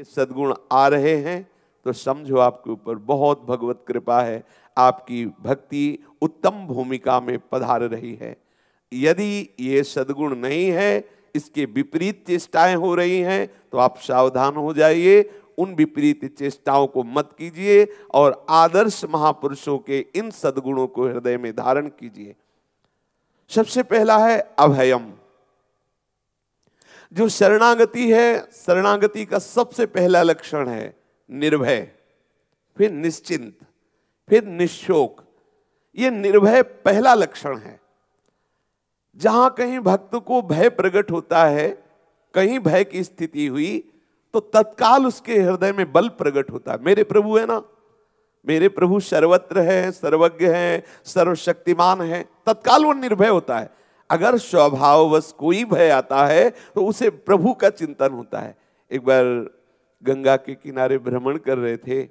ये सदगुण आ रहे हैं तो समझो आपके ऊपर बहुत भगवत कृपा है आपकी भक्ति उत्तम भूमिका में पधार रही है यदि ये सदगुण नहीं है इसके विपरीत चेष्टाएं हो रही हैं तो आप सावधान हो जाइए उन विपरीत चेष्टाओं को मत कीजिए और आदर्श महापुरुषों के इन सदगुणों को हृदय में धारण कीजिए सबसे पहला है अभयम जो शरणागति है शरणागति का सबसे पहला लक्षण है निर्भय फिर निश्चिंत फिर निशोक ये निर्भय पहला लक्षण है जहां कहीं भक्त को भय प्रकट होता है कहीं भय की स्थिति हुई तो तत्काल उसके हृदय में बल प्रकट होता है मेरे प्रभु है ना मेरे प्रभु सर्वत्र है सर्वज्ञ है सर्वशक्तिमान है तत्काल वो निर्भय होता है अगर स्वभाववश कोई भय आता है तो उसे प्रभु का चिंतन होता है एक बार गंगा के किनारे भ्रमण कर रहे थे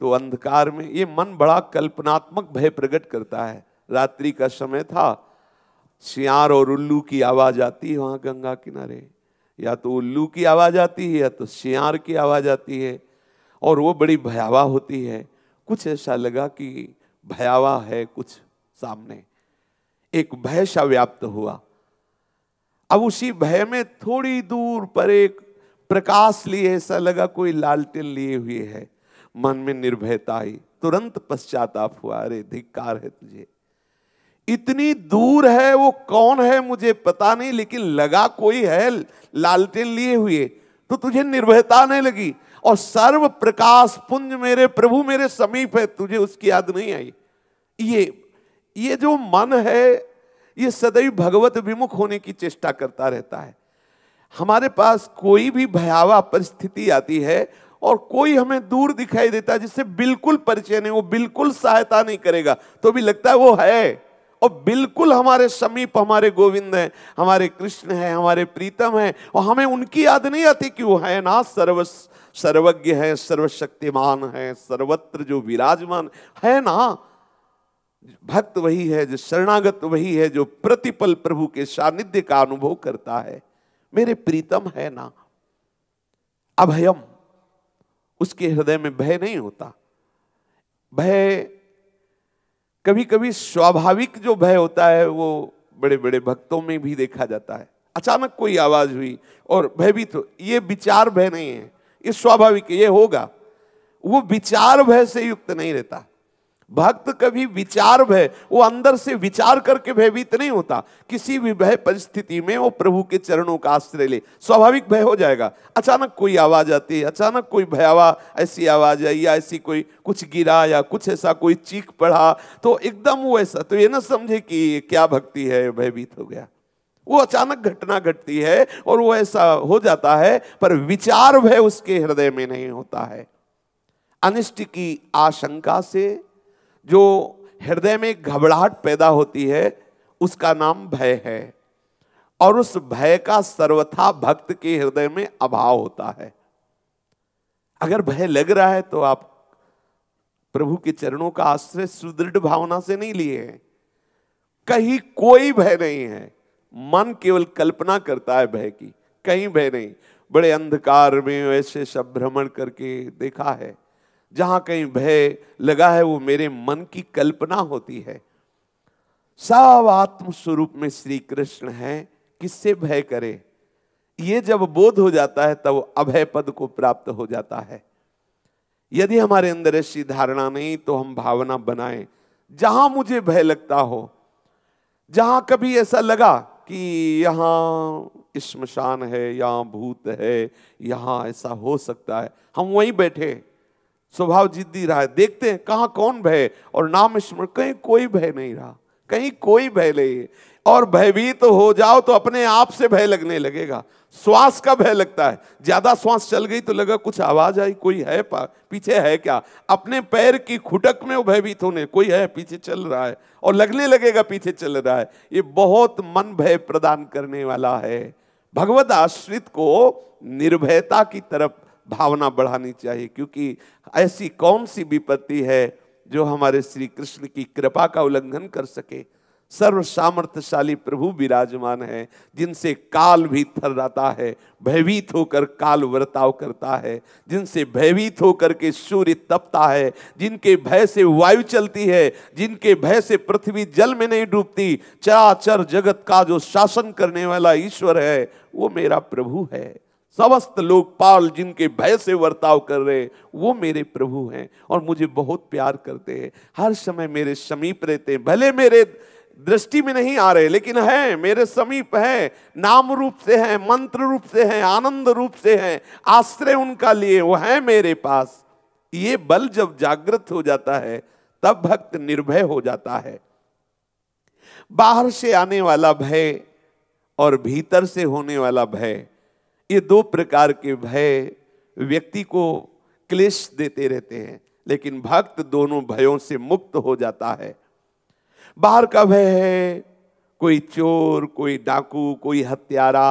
तो अंधकार में ये मन बड़ा कल्पनात्मक भय प्रकट करता है रात्रि का समय था सियार और उल्लू की आवाज आती है वहां गंगा किनारे या तो उल्लू की आवाज आती है या तो सियार की आवाज आती है और वो बड़ी भयावह होती है कुछ ऐसा लगा कि भयावह है कुछ सामने एक भय सा व्याप्त हुआ अब उसी भय में थोड़ी दूर पर एक प्रकाश लिए ऐसा लगा कोई लालटेन लिए हुए है मन में निर्भयता आई तुरंत पश्चाताप हुआ अरे धिक्कार है तुझे इतनी दूर है वो कौन है मुझे पता नहीं लेकिन लगा कोई है लालटेन लिए हुए तो तुझे निर्भयता नहीं लगी और सर्व प्रकाश पुंज मेरे प्रभु मेरे समीप है तुझे उसकी याद नहीं आई ये ये जो मन है ये सदैव भगवत विमुख होने की चेष्टा करता रहता है हमारे पास कोई भी भयावह परिस्थिति आती है और कोई हमें दूर दिखाई देता है जिससे बिल्कुल परिचय नहीं वो बिल्कुल सहायता नहीं करेगा तो भी लगता है वो है और बिल्कुल हमारे समीप हमारे गोविंद हैं हमारे कृष्ण हैं हमारे प्रीतम हैं और हमें उनकी याद नहीं आती कि वो है ना सर्व सर्वज्ञ है सर्वशक्तिमान है सर्वत्र जो विराजमान है ना भक्त वही है जो शरणागत वही है जो प्रतिपल प्रभु के सानिध्य का अनुभव करता है मेरे प्रीतम है ना अभयम उसके हृदय में भय नहीं होता भय कभी कभी स्वाभाविक जो भय होता है वो बड़े बड़े भक्तों में भी देखा जाता है अचानक कोई आवाज हुई और भयभीत हो ये विचार भय नहीं है ये स्वाभाविक ये होगा वो विचार भय से युक्त नहीं रहता भक्त कभी विचार भय वो अंदर से विचार करके भयभीत नहीं होता किसी भी भय परिस्थिति में वो प्रभु के चरणों का आश्रय ले स्वाभाविक भय हो जाएगा अचानक कोई आवाज आती है अचानक कोई भयावा ऐसी आवाज आई या ऐसी कोई कुछ गिरा या कुछ ऐसा कोई चीख पड़ा तो एकदम वो ऐसा तो ये ना समझे कि क्या भक्ति है भयभीत हो गया वो अचानक घटना घटती है और वो ऐसा हो जाता है पर विचार भय उसके हृदय में नहीं होता है अनिष्ट की आशंका से जो हृदय में घबराहट पैदा होती है उसका नाम भय है और उस भय का सर्वथा भक्त के हृदय में अभाव होता है अगर भय लग रहा है तो आप प्रभु के चरणों का आश्रय सुदृढ़ भावना से नहीं लिए हैं कहीं कोई भय नहीं है मन केवल कल्पना करता है भय की कहीं भय नहीं बड़े अंधकार में वैसे सब भ्रमण करके देखा है जहां कहीं भय लगा है वो मेरे मन की कल्पना होती है सब आत्म स्वरूप में श्री कृष्ण है किससे भय करे ये जब बोध हो जाता है तब अभय पद को प्राप्त हो जाता है यदि हमारे अंदर ऐसी धारणा नहीं तो हम भावना बनाए जहां मुझे भय लगता हो जहां कभी ऐसा लगा कि यहां श्मशान है यहां भूत है यहां ऐसा हो सकता है हम वहीं बैठे स्वभाव जिद्दी रहा है देखते हैं कहाँ कौन भय और नाम स्मरण कहीं कोई भय नहीं रहा कहीं कोई भय नहीं और भयभीत तो हो जाओ तो अपने आप से भय लगने लगेगा श्वास का भय लगता है ज्यादा श्वास चल गई तो लगा कुछ आवाज आई कोई है पा पीछे है क्या अपने पैर की खुटक में वो भयभीत होने कोई है पीछे चल रहा है और लगने लगेगा पीछे चल रहा है ये बहुत मन भय प्रदान करने वाला है भगवत आश्रित को निर्भयता की तरफ भावना बढ़ानी चाहिए क्योंकि ऐसी कौन सी विपत्ति है जो हमारे श्री कृष्ण की कृपा का उल्लंघन कर सके सर्व सामर्थ्यशाली प्रभु विराजमान है जिनसे काल भी थर्राता है भयभीत होकर काल वर्ताव करता है जिनसे भयभीत होकर के सूर्य तपता है जिनके भय से वायु चलती है जिनके भय से पृथ्वी जल में नहीं डूबती चराचर जगत का जो शासन करने वाला ईश्वर है वो मेरा प्रभु है समस्त लोग पाल जिनके भय से वर्ताव कर रहे वो मेरे प्रभु हैं और मुझे बहुत प्यार करते हैं हर समय मेरे समीप रहते हैं भले मेरे दृष्टि में नहीं आ रहे लेकिन है मेरे समीप है नाम रूप से है मंत्र रूप से है आनंद रूप से है आश्रय उनका लिए वो है मेरे पास ये बल जब जागृत हो जाता है तब भक्त निर्भय हो जाता है बाहर से आने वाला भय और भीतर से होने वाला भय ये दो प्रकार के भय व्यक्ति को क्लेश देते रहते हैं लेकिन भक्त दोनों भयों से मुक्त हो जाता है बाहर का भय है कोई चोर कोई डाकू कोई हत्यारा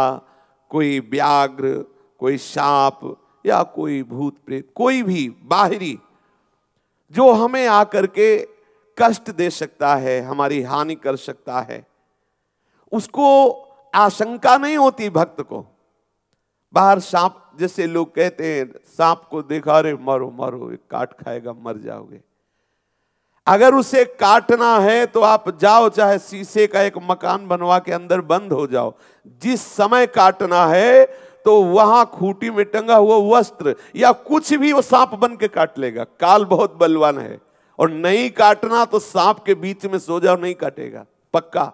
कोई व्याघ्र कोई सांप या कोई भूत प्रेत कोई भी बाहरी जो हमें आकर के कष्ट दे सकता है हमारी हानि कर सकता है उसको आशंका नहीं होती भक्त को बाहर सांप जैसे लोग कहते हैं सांप को देखा मारो मरो मरो काट खाएगा मर जाओगे अगर उसे काटना है तो आप जाओ चाहे शीशे का एक मकान बनवा के अंदर बंद हो जाओ जिस समय काटना है तो वहां खूटी में टंगा हुआ वस्त्र या कुछ भी वो सांप बन के काट लेगा काल बहुत बलवान है और नहीं काटना तो सांप के बीच में सो जाओ नहीं काटेगा पक्का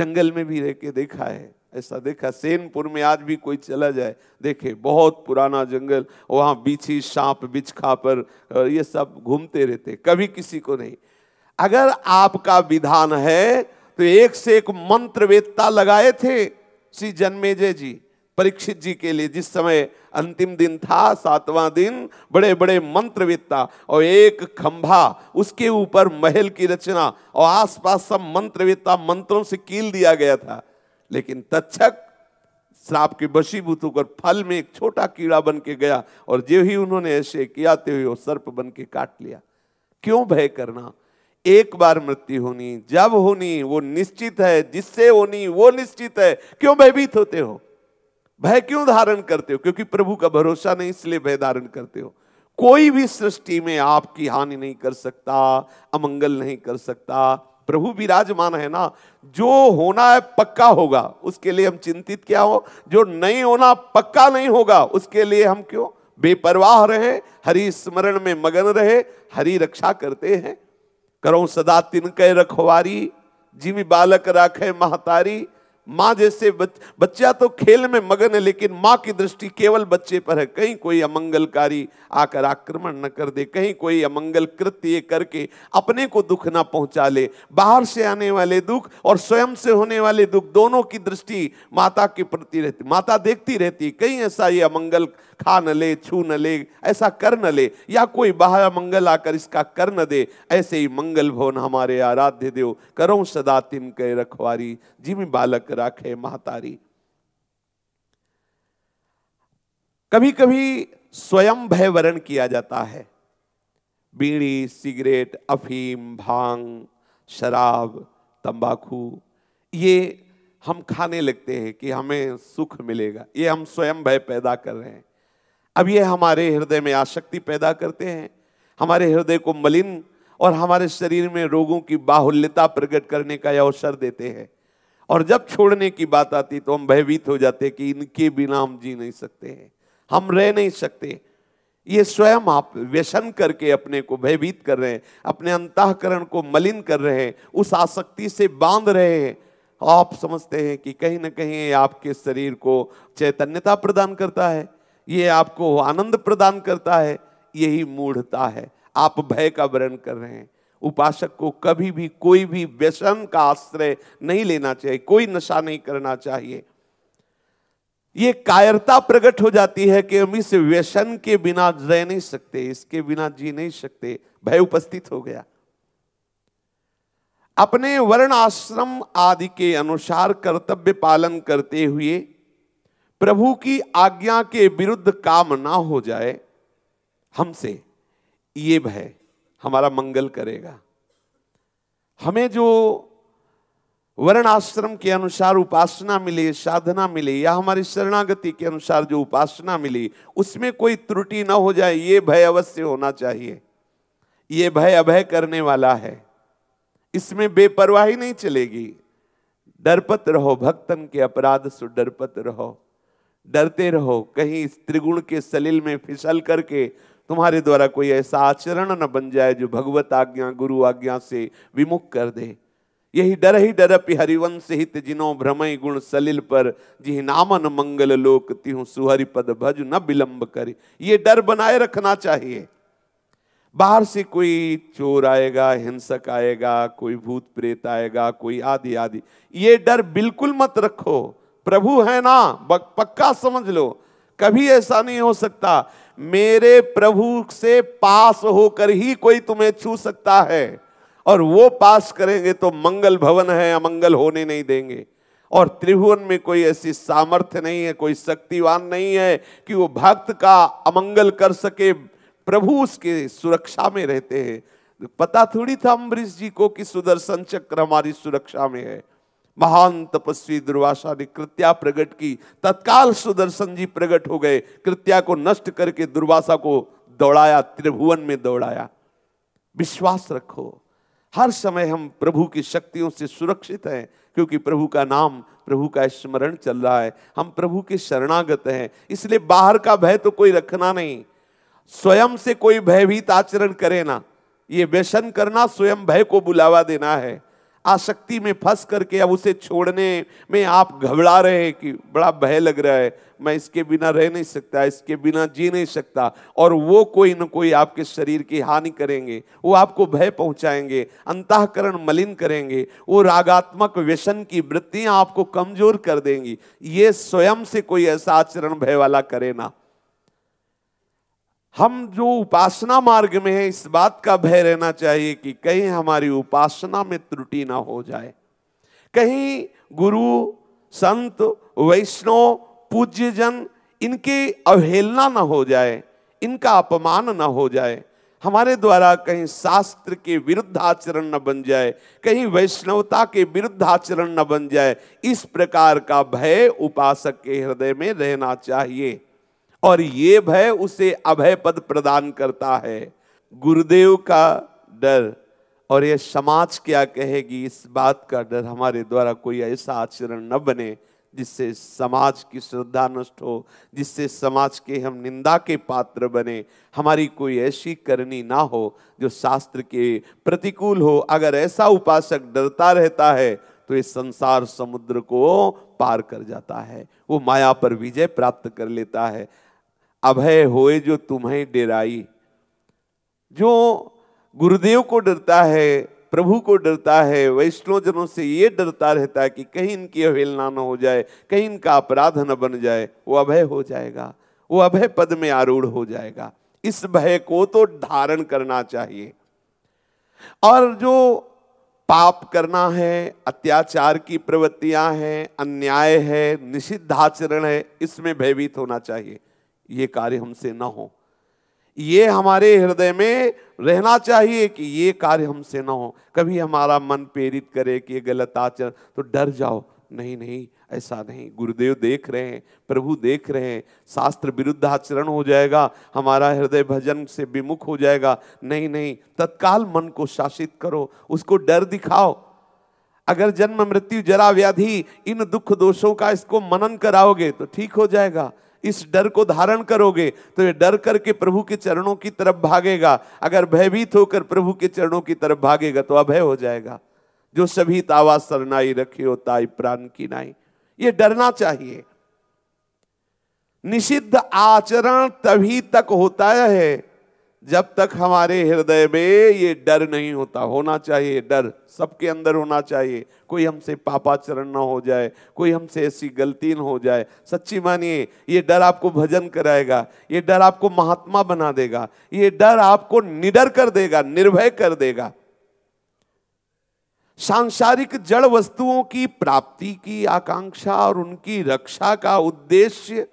जंगल में भी रह के देखा है ऐसा देखा सेनपुर में आज भी कोई चला जाए देखे बहुत पुराना जंगल वहाँ बीछी सांप बिछखा पर ये सब घूमते रहते कभी किसी को नहीं अगर आपका विधान है तो एक से एक मंत्र वेत्ता लगाए थे श्री जन्मेजय जी परीक्षित जी के लिए जिस समय अंतिम दिन था सातवां दिन बड़े बड़े वेत्ता और एक खंभा उसके ऊपर महल की रचना और आसपास सब वेत्ता मंत्रों से कील दिया गया था लेकिन तक्षक श्राप के बशीभूत होकर फल में एक छोटा कीड़ा बन के गया और जो ही उन्होंने ऐसे किया ते तो हुए सर्प बन के काट लिया क्यों भय करना एक बार मृत्यु होनी जब होनी वो निश्चित है जिससे होनी वो निश्चित है क्यों भयभीत होते हो भय क्यों धारण करते हो क्योंकि प्रभु का भरोसा नहीं इसलिए भय धारण करते हो कोई भी सृष्टि में आपकी हानि नहीं कर सकता अमंगल नहीं कर सकता प्रभु विराजमान है ना जो होना है पक्का होगा उसके लिए हम चिंतित क्या हो जो नहीं होना पक्का नहीं होगा उसके लिए हम क्यों बेपरवाह रहे हरि स्मरण में मगन रहे हरि रक्षा करते हैं करो सदा तिनके रखवारी जीवी बालक राखे महतारी माँ जैसे बच, बच्चा तो खेल में मगन है लेकिन माँ की दृष्टि केवल बच्चे पर है कहीं कोई अमंगलकारी आकर आक्रमण न कर दे कहीं कोई अमंगल कृत्य करके अपने को दुख ना पहुंचा ले बाहर से आने वाले दुख और स्वयं से होने वाले दुख दोनों की दृष्टि माता के प्रति रहती माता देखती रहती कहीं ऐसा ये अमंगल खा न ले छू न ले ऐसा कर न ले या कोई बाहर मंगल आकर इसका कर न दे ऐसे ही मंगल भवन हमारे आराध्य देव करो सदा तिन के रखवारी जिम बालक राखे महातारी कभी कभी स्वयं भय वरण किया जाता है बीड़ी सिगरेट अफीम भांग शराब तंबाकू ये हम खाने लगते हैं कि हमें सुख मिलेगा ये हम स्वयं भय पैदा कर रहे हैं अब ये हमारे हृदय में आसक्ति पैदा करते हैं हमारे हृदय को मलिन और हमारे शरीर में रोगों की बाहुल्यता प्रकट करने का अवसर देते हैं और जब छोड़ने की बात आती तो हम भयभीत हो जाते कि इनके बिना हम जी नहीं सकते हैं हम रह नहीं सकते ये स्वयं आप व्यसन करके अपने को भयभीत कर रहे हैं अपने अंतकरण को मलिन कर रहे हैं उस आसक्ति से बांध रहे हैं आप समझते हैं कि कहीं ना कहीं आपके शरीर को चैतन्यता प्रदान करता है ये आपको आनंद प्रदान करता है यही मूढ़ता है आप भय का वरण कर रहे हैं उपासक को कभी भी कोई भी व्यसन का आश्रय नहीं लेना चाहिए कोई नशा नहीं करना चाहिए ये कायरता प्रकट हो जाती है कि हम इस व्यसन के बिना रह नहीं सकते इसके बिना जी नहीं सकते भय उपस्थित हो गया अपने वर्ण आश्रम आदि के अनुसार कर्तव्य पालन करते हुए प्रभु की आज्ञा के विरुद्ध काम ना हो जाए हमसे ये भय हमारा मंगल करेगा हमें जो वर्ण आश्रम के अनुसार उपासना मिले साधना मिले या हमारी शरणागति के अनुसार जो उपासना मिली उसमें कोई त्रुटि ना हो जाए ये भय अवश्य होना चाहिए ये भय अभय करने वाला है इसमें बेपरवाही नहीं चलेगी डरपत रहो भक्तन के अपराध सो डरपत रहो डरते रहो कहीं इस त्रिगुण के सलिल में फिसल करके तुम्हारे द्वारा कोई ऐसा आचरण न बन जाए जो भगवत आज्ञा गुरु आज्ञा से विमुख कर दे यही डर ही डरपि हरिवंश हित जिनो भ्रमय गुण सलिल पर जिह नामन मंगल लोक तिहु सुहरि पद भज न विलंब करे ये डर बनाए रखना चाहिए बाहर से कोई चोर आएगा हिंसक आएगा कोई भूत प्रेत आएगा कोई आदि आदि ये डर बिल्कुल मत रखो प्रभु है ना पक्का समझ लो कभी ऐसा नहीं हो सकता मेरे प्रभु से पास होकर ही कोई तुम्हें छू सकता है और वो पास करेंगे तो मंगल भवन है अमंगल होने नहीं देंगे और त्रिभुवन में कोई ऐसी सामर्थ्य नहीं है कोई शक्तिवान नहीं है कि वो भक्त का अमंगल कर सके प्रभु उसके सुरक्षा में रहते हैं पता थोड़ी था अम्बरीश जी को कि सुदर्शन चक्र हमारी सुरक्षा में है महान तपस्वी दुर्वासा ने कृत्या प्रकट की तत्काल सुदर्शन जी प्रकट हो गए कृत्या को नष्ट करके दुर्वासा को दौड़ाया त्रिभुवन में दौड़ाया विश्वास रखो हर समय हम प्रभु की शक्तियों से सुरक्षित हैं क्योंकि प्रभु का नाम प्रभु का स्मरण चल रहा है हम प्रभु के शरणागत हैं इसलिए बाहर का भय तो कोई रखना नहीं स्वयं से कोई भयभीत आचरण करे ना ये व्यसन करना स्वयं भय को बुलावा देना है आसक्ति में फंस करके अब उसे छोड़ने में आप घबरा रहे हैं कि बड़ा भय लग रहा है मैं इसके बिना रह नहीं सकता इसके बिना जी नहीं सकता और वो कोई ना कोई आपके शरीर की हानि करेंगे वो आपको भय पहुंचाएंगे अंतकरण मलिन करेंगे वो रागात्मक व्यसन की वृत्तियां आपको कमजोर कर देंगी ये स्वयं से कोई ऐसा आचरण भय वाला करे ना हम जो उपासना मार्ग में है इस बात का भय रहना चाहिए कि कहीं हमारी उपासना में त्रुटि ना हो जाए कहीं गुरु संत वैष्णव पूज्य जन इनकी अवहेलना ना हो जाए इनका अपमान ना हो जाए हमारे द्वारा कहीं शास्त्र के विरुद्ध आचरण न बन जाए कहीं वैष्णवता के विरुद्ध आचरण न बन जाए इस प्रकार का भय उपासक के हृदय में रहना चाहिए और ये भय उसे अभय पद प्रदान करता है गुरुदेव का डर और यह समाज क्या कहेगी इस बात का डर हमारे द्वारा कोई ऐसा आचरण न बने जिससे समाज की श्रद्धा नष्ट हो जिससे समाज के हम निंदा के पात्र बने हमारी कोई ऐसी करनी ना हो जो शास्त्र के प्रतिकूल हो अगर ऐसा उपासक डरता रहता है तो इस संसार समुद्र को पार कर जाता है वो माया पर विजय प्राप्त कर लेता है अभय होए जो तुम्हें डेराई जो गुरुदेव को डरता है प्रभु को डरता है वैष्णोजनों जनों से ये डरता रहता है कि कहीं इनकी अवहेलना न हो जाए कहीं इनका अपराध न बन जाए वो अभय हो जाएगा वो अभय पद में आरूढ़ हो जाएगा इस भय को तो धारण करना चाहिए और जो पाप करना है अत्याचार की प्रवृत्तियां हैं अन्याय है निषिद्धाचरण है इसमें भयभीत होना चाहिए ये कार्य हमसे ना हो ये हमारे हृदय में रहना चाहिए कि ये कार्य हमसे ना हो कभी हमारा मन प्रेरित करे कि ये गलत आचरण तो डर जाओ नहीं नहीं ऐसा नहीं गुरुदेव देख रहे हैं प्रभु देख रहे हैं शास्त्र विरुद्ध आचरण हो जाएगा हमारा हृदय भजन से विमुख हो जाएगा नहीं नहीं तत्काल मन को शासित करो उसको डर दिखाओ अगर जन्म मृत्यु जरा व्याधि इन दुख दोषों का इसको मनन कराओगे तो ठीक हो जाएगा इस डर को धारण करोगे तो ये डर करके प्रभु के चरणों की तरफ भागेगा अगर भयभीत होकर प्रभु के चरणों की तरफ भागेगा तो अभय हो जाएगा जो सभी तावा सरनाई रखी हो ताई प्राण की नाई ये डरना चाहिए निषिद्ध आचरण तभी तक होता है जब तक हमारे हृदय में ये डर नहीं होता होना चाहिए डर सबके अंदर होना चाहिए कोई हमसे पापाचरण ना हो जाए कोई हमसे ऐसी गलती ना हो जाए सच्ची मानिए ये डर आपको भजन कराएगा ये डर आपको महात्मा बना देगा ये डर आपको निडर कर देगा निर्भय कर देगा सांसारिक जड़ वस्तुओं की प्राप्ति की आकांक्षा और उनकी रक्षा का उद्देश्य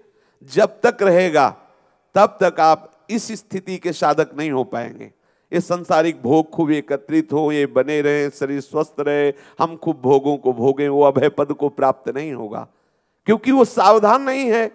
जब तक रहेगा तब तक आप इस स्थिति के साधक नहीं हो पाएंगे ये संसारिक भोग खूब एकत्रित हो ये बने रहे शरीर स्वस्थ रहे हम खूब भोगों को भोगें वो अभय पद को प्राप्त नहीं होगा क्योंकि वो सावधान नहीं है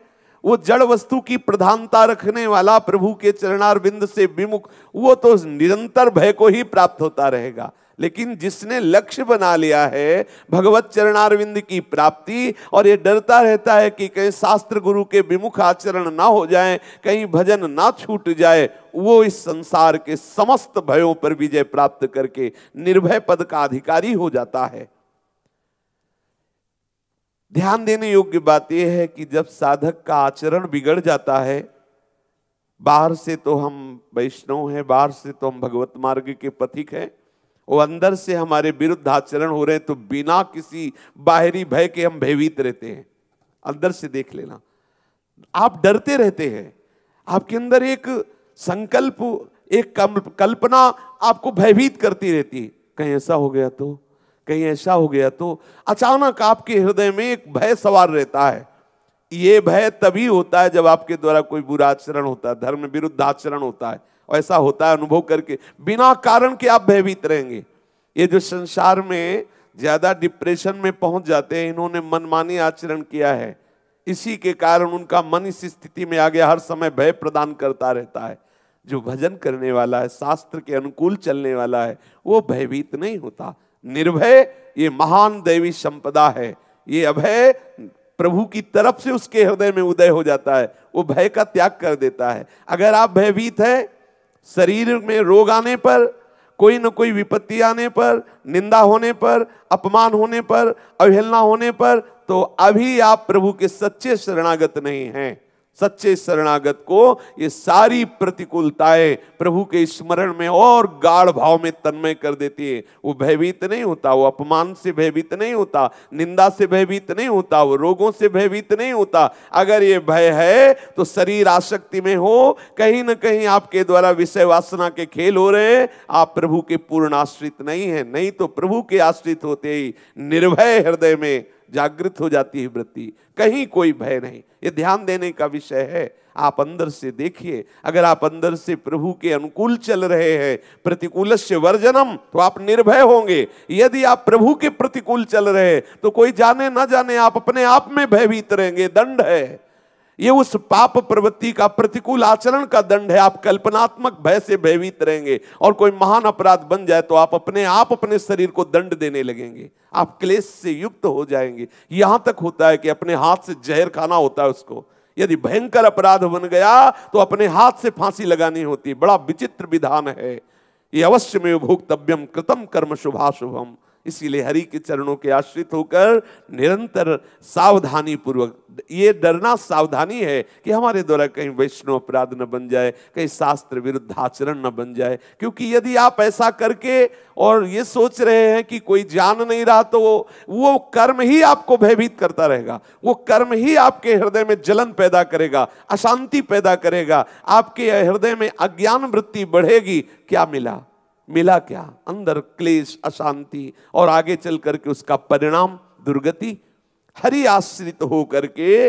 वो जड़ वस्तु की प्रधानता रखने वाला प्रभु के चरणारविंद से विमुख वो तो निरंतर भय को ही प्राप्त होता रहेगा लेकिन जिसने लक्ष्य बना लिया है भगवत चरणारविंद की प्राप्ति और ये डरता रहता है कि कहीं शास्त्र गुरु के विमुख आचरण ना हो जाए कहीं भजन ना छूट जाए वो इस संसार के समस्त भयों पर विजय प्राप्त करके निर्भय पद का अधिकारी हो जाता है ध्यान देने योग्य बात यह है कि जब साधक का आचरण बिगड़ जाता है बाहर से तो हम वैष्णव हैं बाहर से तो हम भगवत मार्ग के पथिक हैं वो अंदर से हमारे विरुद्ध आचरण हो रहे हैं तो बिना किसी बाहरी भय के हम भयभीत रहते हैं अंदर से देख लेना आप डरते रहते हैं आपके अंदर एक संकल्प एक कल्पना आपको भयभीत करती रहती है कहीं ऐसा हो गया तो कहीं ऐसा हो गया तो अचानक आपके हृदय में एक भय सवार रहता है ये भय तभी होता है जब आपके द्वारा कोई बुरा आचरण होता है धर्म विरुद्ध आचरण होता है ऐसा होता है अनुभव करके बिना कारण के आप भयभीत रहेंगे ये जो संसार में ज्यादा डिप्रेशन में पहुंच जाते हैं इन्होंने मनमानी आचरण किया है इसी के कारण उनका मन इस स्थिति में आ गया हर समय भय प्रदान करता रहता है जो भजन करने वाला है शास्त्र के अनुकूल चलने वाला है वो भयभीत नहीं होता निर्भय ये महान दैवी संपदा है ये अभय प्रभु की तरफ से उसके हृदय में उदय हो जाता है वो भय का त्याग कर देता है अगर आप भयभीत है शरीर में रोग आने पर कोई ना कोई विपत्ति आने पर निंदा होने पर अपमान होने पर अवहेलना होने पर तो अभी आप प्रभु के सच्चे शरणागत नहीं हैं सच्चे शरणागत को ये सारी प्रतिकूलताएं प्रभु के स्मरण में और गाढ़ भाव में तन्मय कर देती है वो भयभीत नहीं होता वो अपमान से भयभीत नहीं होता निंदा से भयभीत नहीं होता वो रोगों से भयभीत नहीं होता अगर ये भय है तो शरीर आसक्ति में हो कहीं ना कहीं आपके द्वारा विषय वासना के खेल हो रहे हैं आप प्रभु के पूर्ण आश्रित नहीं है नहीं तो प्रभु के आश्रित होते ही निर्भय हृदय में जागृत हो जाती है वृत्ति कहीं कोई भय नहीं ये ध्यान देने का विषय है आप अंदर से देखिए अगर आप अंदर से प्रभु के अनुकूल चल रहे हैं प्रतिकूल से वर्जनम तो आप निर्भय होंगे यदि आप प्रभु के प्रतिकूल चल रहे हैं तो कोई जाने ना जाने आप अपने आप में भयभीत रहेंगे दंड है ये उस पाप प्रवृत्ति का प्रतिकूल आचरण का दंड है आप कल्पनात्मक भय से भयभीत रहेंगे और कोई महान अपराध बन जाए तो आप अपने आप अपने शरीर को दंड देने लगेंगे आप क्लेश से युक्त हो जाएंगे यहां तक होता है कि अपने हाथ से जहर खाना होता है उसको यदि भयंकर अपराध बन गया तो अपने हाथ से फांसी लगानी होती बड़ा विचित्र विधान है ये अवश्य में भोक्तव्यम कृतम कर्म शुभा शुभम इसीलिए हरि के चरणों के आश्रित होकर निरंतर सावधानी पूर्वक ये डरना सावधानी है कि हमारे द्वारा कहीं वैष्णव अपराध न बन जाए कहीं शास्त्र विरुद्ध आचरण न बन जाए क्योंकि यदि आप ऐसा करके और ये सोच रहे हैं कि कोई जान नहीं रहा तो वो, वो कर्म ही आपको भयभीत करता रहेगा वो कर्म ही आपके हृदय में जलन पैदा करेगा अशांति पैदा करेगा आपके हृदय में अज्ञान वृत्ति बढ़ेगी क्या मिला मिला क्या अंदर क्लेश अशांति और आगे चल करके उसका परिणाम दुर्गति हरि आश्रित होकर के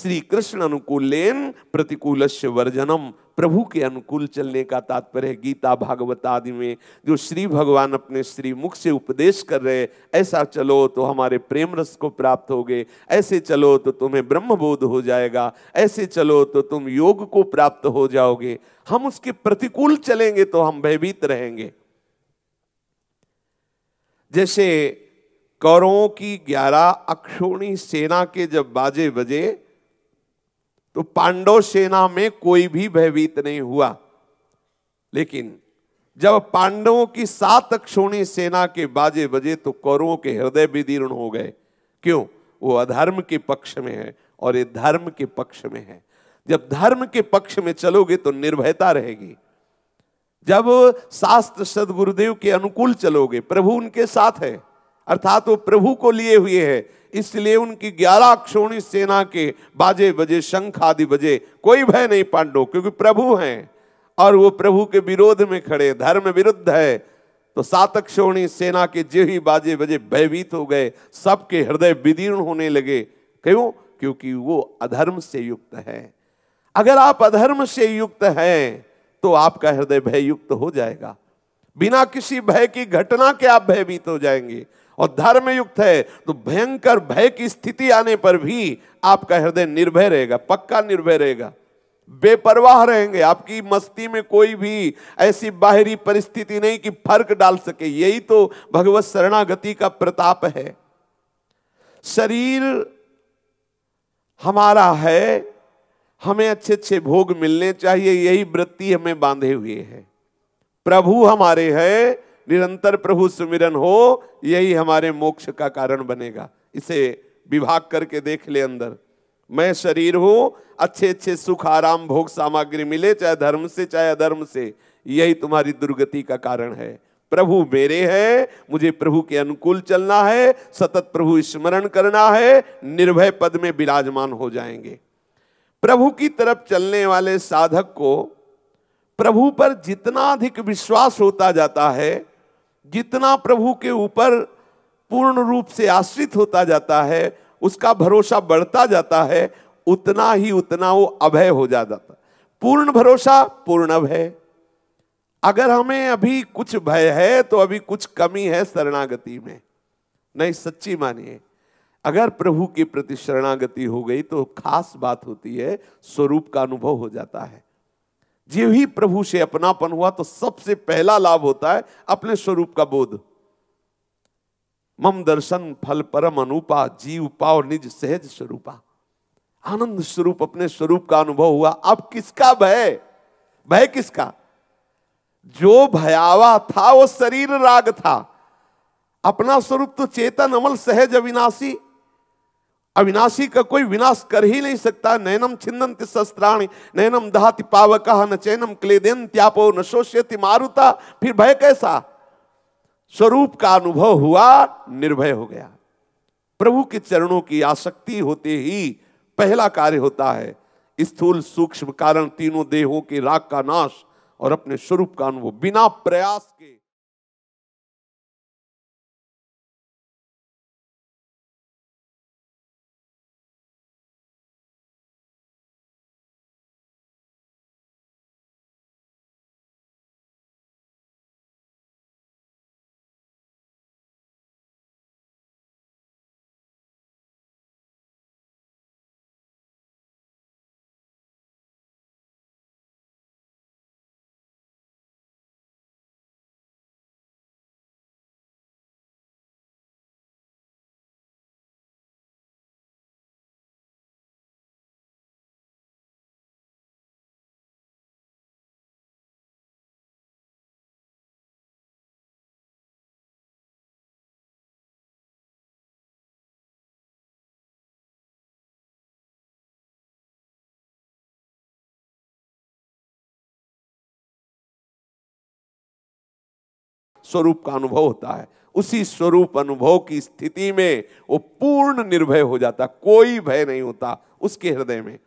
श्री कृष्ण अनुकूल लेन प्रतिकूल वर्जनम प्रभु के अनुकूल चलने का तात्पर्य है गीता भागवत आदि में जो श्री भगवान अपने श्री मुख से उपदेश कर रहे ऐसा चलो तो हमारे प्रेम रस को प्राप्त होगे ऐसे चलो तो तुम्हें ब्रह्म बोध हो जाएगा ऐसे चलो तो तुम योग को प्राप्त हो जाओगे हम उसके प्रतिकूल चलेंगे तो हम भयभीत रहेंगे जैसे कौरों की ग्यारह अक्षोणी सेना के जब बाजे बजे तो पांडव सेना में कोई भी भयभीत नहीं हुआ लेकिन जब पांडवों की सात अक्षोणी सेना के बाजे बजे तो कौरों के हृदय विदीर्ण हो गए क्यों वो अधर्म के पक्ष में है और ये धर्म के पक्ष में है जब धर्म के पक्ष में चलोगे तो निर्भयता रहेगी जब शास्त्र सदगुरुदेव के अनुकूल चलोगे प्रभु उनके साथ है अर्थात वो प्रभु को लिए हुए है इसलिए उनकी ग्यारह क्षोणी सेना के बाजे बजे शंख आदि बजे कोई भय नहीं पांडव क्योंकि प्रभु हैं और वो प्रभु के विरोध में खड़े धर्म विरुद्ध है तो सात क्षोणी सेना के जो ही बाजे बजे भयभीत हो गए सबके हृदय विदीर्ण होने लगे क्यों क्योंकि वो अधर्म से युक्त है अगर आप अधर्म से युक्त हैं तो आपका हृदय भययुक्त तो हो जाएगा बिना किसी भय की घटना के आप भयभीत हो जाएंगे और धर्म युक्त है तो भयंकर भय की स्थिति आने पर भी आपका हृदय निर्भय रहेगा पक्का निर्भय रहेगा बेपरवाह रहेंगे आपकी मस्ती में कोई भी ऐसी बाहरी परिस्थिति नहीं कि फर्क डाल सके यही तो भगवत शरणागति का प्रताप है शरीर हमारा है हमें अच्छे अच्छे भोग मिलने चाहिए यही वृत्ति हमें बांधे हुए है प्रभु हमारे है निरंतर प्रभु सुमिरन हो यही हमारे मोक्ष का कारण बनेगा इसे विभाग करके देख ले अंदर मैं शरीर हूं अच्छे अच्छे सुख आराम भोग सामग्री मिले चाहे धर्म से चाहे अधर्म से यही तुम्हारी दुर्गति का कारण है प्रभु मेरे हैं मुझे प्रभु के अनुकूल चलना है सतत प्रभु स्मरण करना है निर्भय पद में विराजमान हो जाएंगे प्रभु की तरफ चलने वाले साधक को प्रभु पर जितना अधिक विश्वास होता जाता है जितना प्रभु के ऊपर पूर्ण रूप से आश्रित होता जाता है उसका भरोसा बढ़ता जाता है उतना ही उतना वो अभय हो जाता पूर्ण भरोसा पूर्ण अभय अगर हमें अभी कुछ भय है तो अभी कुछ कमी है शरणागति में नहीं सच्ची मानिए अगर प्रभु के प्रति शरणागति हो गई तो खास बात होती है स्वरूप का अनुभव हो जाता है जो ही प्रभु से अपनापन हुआ तो सबसे पहला लाभ होता है अपने स्वरूप का बोध मम दर्शन फल परम अनुपा जीव पाओ निज सहज स्वरूपा आनंद स्वरूप अपने स्वरूप का अनुभव हुआ अब किसका भय भय किसका जो भयावा था वो शरीर राग था अपना स्वरूप तो चेतन अमल सहज अविनाशी अविनाशी का कोई विनाश कर ही नहीं सकता नैनम छिन्दंति शस्त्राणी नैनम दहाति पावक न चैनम क्लेदेन त्यापो न शोष्यति मारुता फिर भय कैसा स्वरूप का अनुभव हुआ निर्भय हो गया प्रभु के चरणों की आसक्ति होते ही पहला कार्य होता है स्थूल सूक्ष्म कारण तीनों देहों के राग का नाश और अपने स्वरूप का अनुभव बिना प्रयास के स्वरूप का अनुभव होता है उसी स्वरूप अनुभव की स्थिति में वो पूर्ण निर्भय हो जाता कोई भय नहीं होता उसके हृदय में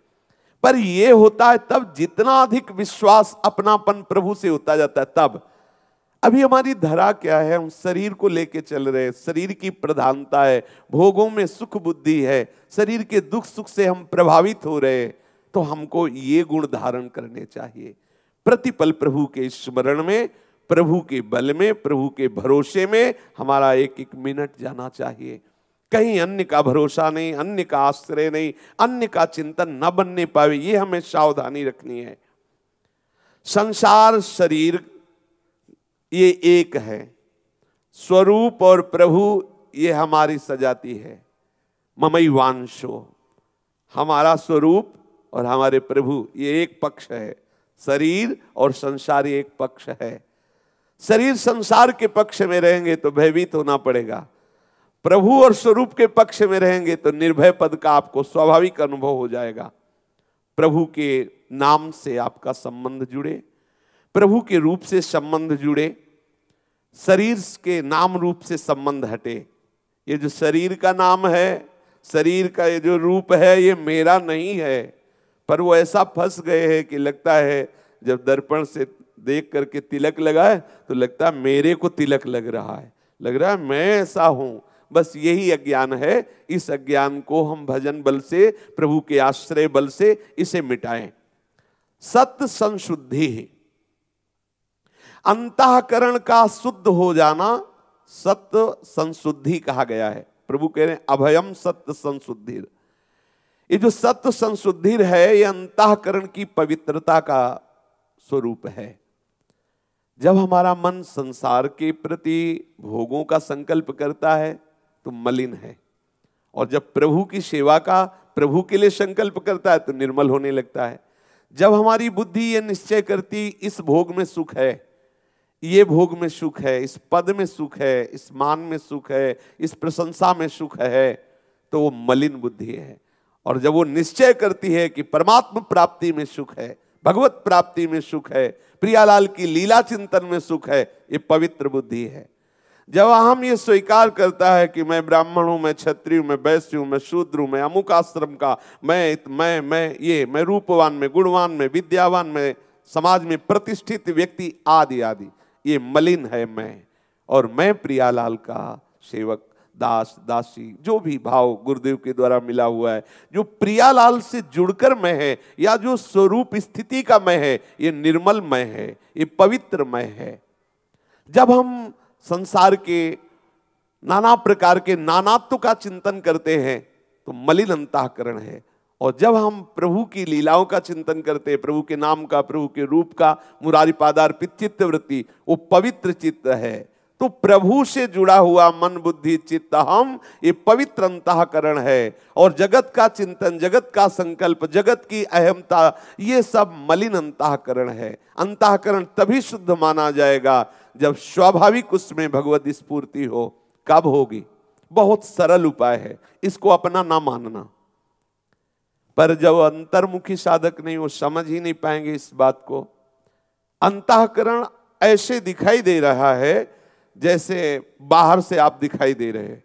पर यह होता है तब जितना अधिक विश्वास अपनापन प्रभु से होता जाता है तब अभी हमारी धरा क्या है हम शरीर को लेके चल रहे हैं शरीर की प्रधानता है भोगों में सुख बुद्धि है शरीर के दुख सुख से हम प्रभावित हो रहे हैं तो हमको ये गुण धारण करने चाहिए प्रतिपल प्रभु के स्मरण में प्रभु के बल में प्रभु के भरोसे में हमारा एक एक मिनट जाना चाहिए कहीं अन्य का भरोसा नहीं अन्य का आश्रय नहीं अन्य का चिंतन न बनने पावे ये हमें सावधानी रखनी है संसार शरीर ये एक है स्वरूप और प्रभु ये हमारी सजाती है ममई वांशो हमारा स्वरूप और हमारे प्रभु ये एक पक्ष है शरीर और संसार एक पक्ष है शरीर संसार के पक्ष में रहेंगे तो भयभीत होना पड़ेगा प्रभु और स्वरूप के पक्ष में रहेंगे तो निर्भय पद का आपको स्वाभाविक अनुभव हो जाएगा प्रभु के नाम से आपका संबंध जुड़े प्रभु के रूप से संबंध जुड़े शरीर के नाम रूप से संबंध हटे ये जो शरीर का नाम है शरीर का ये जो रूप है ये मेरा नहीं है पर वो ऐसा फंस गए हैं कि लगता है जब दर्पण से देख करके तिलक लगाए तो लगता है मेरे को तिलक लग रहा है लग रहा है मैं ऐसा हूँ बस यही अज्ञान है इस अज्ञान को हम भजन बल से प्रभु के आश्रय बल से इसे मिटाएं सत्य संशुद्धि अंतकरण का शुद्ध हो जाना सत्य संशुद्धि कहा गया है प्रभु कह रहे हैं अभयम सत्य संशुद्धि ये जो सत्य संशुद्धि है ये अंतकरण की पवित्रता का स्वरूप है जब हमारा मन संसार के प्रति भोगों का संकल्प करता है तो मलिन है और जब प्रभु की सेवा का प्रभु के लिए संकल्प करता है तो निर्मल होने लगता है जब हमारी बुद्धि यह निश्चय करती इस भोग में सुख है ये भोग में सुख है इस पद में सुख है इस मान में सुख है इस प्रशंसा में सुख है तो वो मलिन बुद्धि है और जब वो निश्चय करती है कि परमात्म प्राप्ति में सुख है भगवत प्राप्ति में सुख है प्रियालाल की लीला चिंतन में सुख है ये पवित्र बुद्धि है जब हम ये स्वीकार करता है कि मैं ब्राह्मण हूं मैं क्षत्रिय हूं मैं वैश्य हूं मैं शूद्र हूं मैं अमुक आश्रम का मैं मैं मैं ये मैं रूपवान में गुणवान में विद्यावान में समाज में प्रतिष्ठित व्यक्ति आदि आदि ये मलिन है मैं और मैं प्रियालाल का सेवक दास दासी जो भी भाव गुरुदेव के द्वारा मिला हुआ है जो प्रियालाल से जुड़कर मैं है या जो स्वरूप स्थिति का मैं है ये निर्मल मैं है ये पवित्र मैं है जब हम संसार के नाना प्रकार के नानात्व का चिंतन करते हैं तो मलिन अंताकरण है और जब हम प्रभु की लीलाओं का चिंतन करते हैं प्रभु के नाम का प्रभु के रूप का मुरारी पादार चित्त वृत्ति वो पवित्र चित्त है तो प्रभु से जुड़ा हुआ मन बुद्धि चित्त हम ये पवित्र अंतकरण है और जगत का चिंतन जगत का संकल्प जगत की अहमता ये सब मलिन अंतकरण है अंतकरण तभी शुद्ध माना जाएगा जब स्वाभाविक उसमें भगवत स्फूर्ति हो कब होगी बहुत सरल उपाय है इसको अपना ना मानना पर जब अंतर्मुखी साधक नहीं वो समझ ही नहीं पाएंगे इस बात को अंतकरण ऐसे दिखाई दे रहा है जैसे बाहर से आप दिखाई दे रहे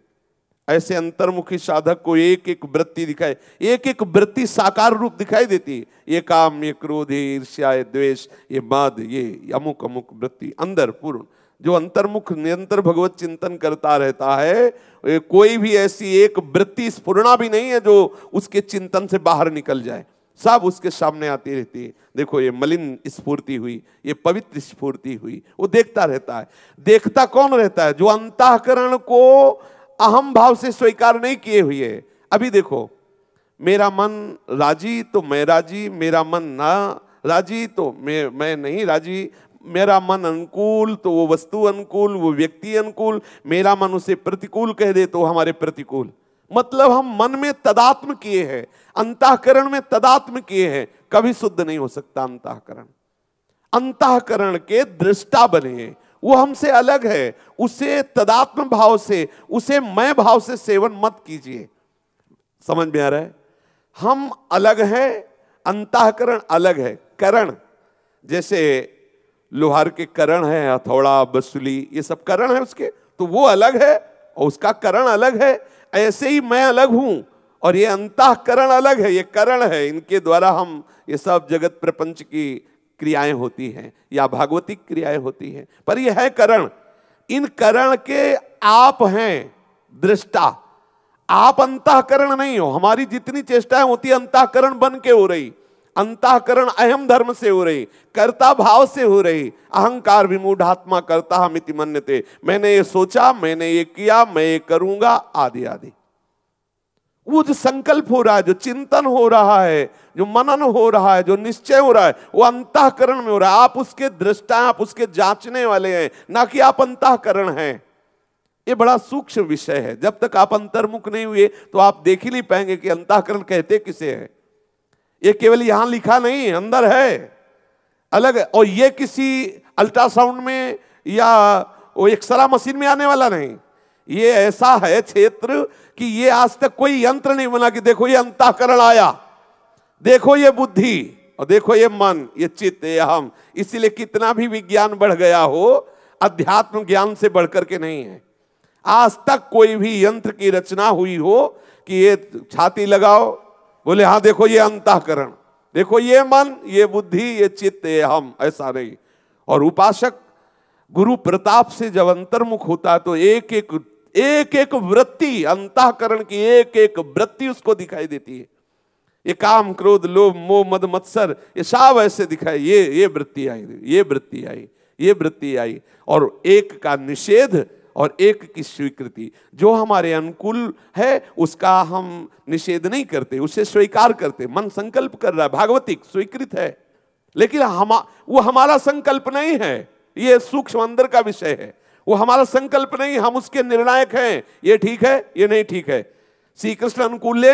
ऐसे अंतर्मुखी साधक को एक एक वृत्ति दिखाई एक एक वृत्ति साकार रूप दिखाई देती है ये काम ये क्रोध ये ईर्ष्या द्वेष ये मद ये अमुक अमुक वृत्ति अंदर पूर्ण जो अंतर्मुख निरंतर भगवत चिंतन करता रहता है कोई भी ऐसी एक वृत्ति स्पूर्णा भी नहीं है जो उसके चिंतन से बाहर निकल जाए सब उसके सामने आती रहती है देखो ये मलिन स्फूर्ति हुई ये पवित्र स्फूर्ति हुई वो देखता रहता है देखता कौन रहता है जो अंतकरण को अहम भाव से स्वीकार नहीं किए हुए अभी देखो मेरा मन राजी तो मैं राजी मेरा मन ना राजी तो मैं मैं नहीं राजी मेरा मन अनुकूल तो वो वस्तु अनुकूल वो व्यक्ति अनुकूल मेरा मन उसे प्रतिकूल कह दे तो हमारे प्रतिकूल मतलब हम मन में तदात्म किए हैं अंतःकरण में तदात्म किए हैं कभी शुद्ध नहीं हो सकता अंतःकरण अंतःकरण के दृष्टा बने वो हमसे अलग है उसे तदात्म भाव से उसे मैं भाव से सेवन मत कीजिए समझ में आ रहा है हम अलग है अंतःकरण अलग है करण जैसे लोहार के करण है हथौड़ा बसुली ये सब करण है उसके तो वो अलग है और उसका करण अलग है ऐसे ही मैं अलग हूं और ये अंतकरण अलग है ये करण है इनके द्वारा हम ये सब जगत प्रपंच की क्रियाएं होती हैं या भागवतिक क्रियाएं होती हैं पर यह है करण इन करण के आप हैं दृष्टा आप अंतकरण नहीं हो हमारी जितनी चेष्टाएं होती अंतःकरण अंतकरण बन के हो रही अंतकरण अहम धर्म से हो रही कर्ता भाव से हो रही अहंकार विमूढ़ात्मा करता हम इति थे मैंने ये सोचा मैंने ये किया मैं ये करूंगा आदि आदि वो जो संकल्प हो रहा है जो चिंतन हो रहा है जो मनन हो रहा है जो निश्चय हो रहा है वो अंतकरण में हो रहा है आप उसके दृष्टा आप उसके जांचने वाले हैं ना कि आप अंतकरण हैं ये बड़ा सूक्ष्म विषय है जब तक आप अंतर्मुख नहीं हुए तो आप देख ही नहीं पाएंगे कि अंतःकरण कहते किसे है ये केवल यहां लिखा नहीं अंदर है अलग और ये किसी अल्ट्रासाउंड में या वो सरा मशीन में आने वाला नहीं ये ऐसा है क्षेत्र कि ये आज तक कोई यंत्र नहीं बना कि देखो ये अंताकरण आया देखो ये बुद्धि और देखो ये मन ये चित्त ये हम इसीलिए कितना भी विज्ञान बढ़ गया हो अध्यात्म ज्ञान से बढ़कर के नहीं है आज तक कोई भी यंत्र की रचना हुई हो कि ये छाती लगाओ बोले हाँ देखो ये अंतःकरण देखो ये मन ये बुद्धि ये चित्त ये हम ऐसा नहीं और उपासक गुरु प्रताप से जब अंतर्मुख होता है तो एक एक एक एक वृत्ति अंतःकरण की एक एक वृत्ति उसको दिखाई देती है ये काम क्रोध लोभ मोह मद मत्सर ये सब ऐसे दिखाई ये ये वृत्ति आई ये वृत्ति आई ये वृत्ति आई और एक का निषेध और एक की स्वीकृति जो हमारे अनुकूल है उसका हम निषेध नहीं करते उसे स्वीकार करते मन संकल्प कर रहा है भागवतिक स्वीकृत है लेकिन हम वो हमारा संकल्प नहीं है ये सूक्ष्म अंदर का विषय है वो हमारा संकल्प नहीं हम उसके निर्णायक हैं ये ठीक है ये नहीं ठीक है श्री कृष्ण अनुकूल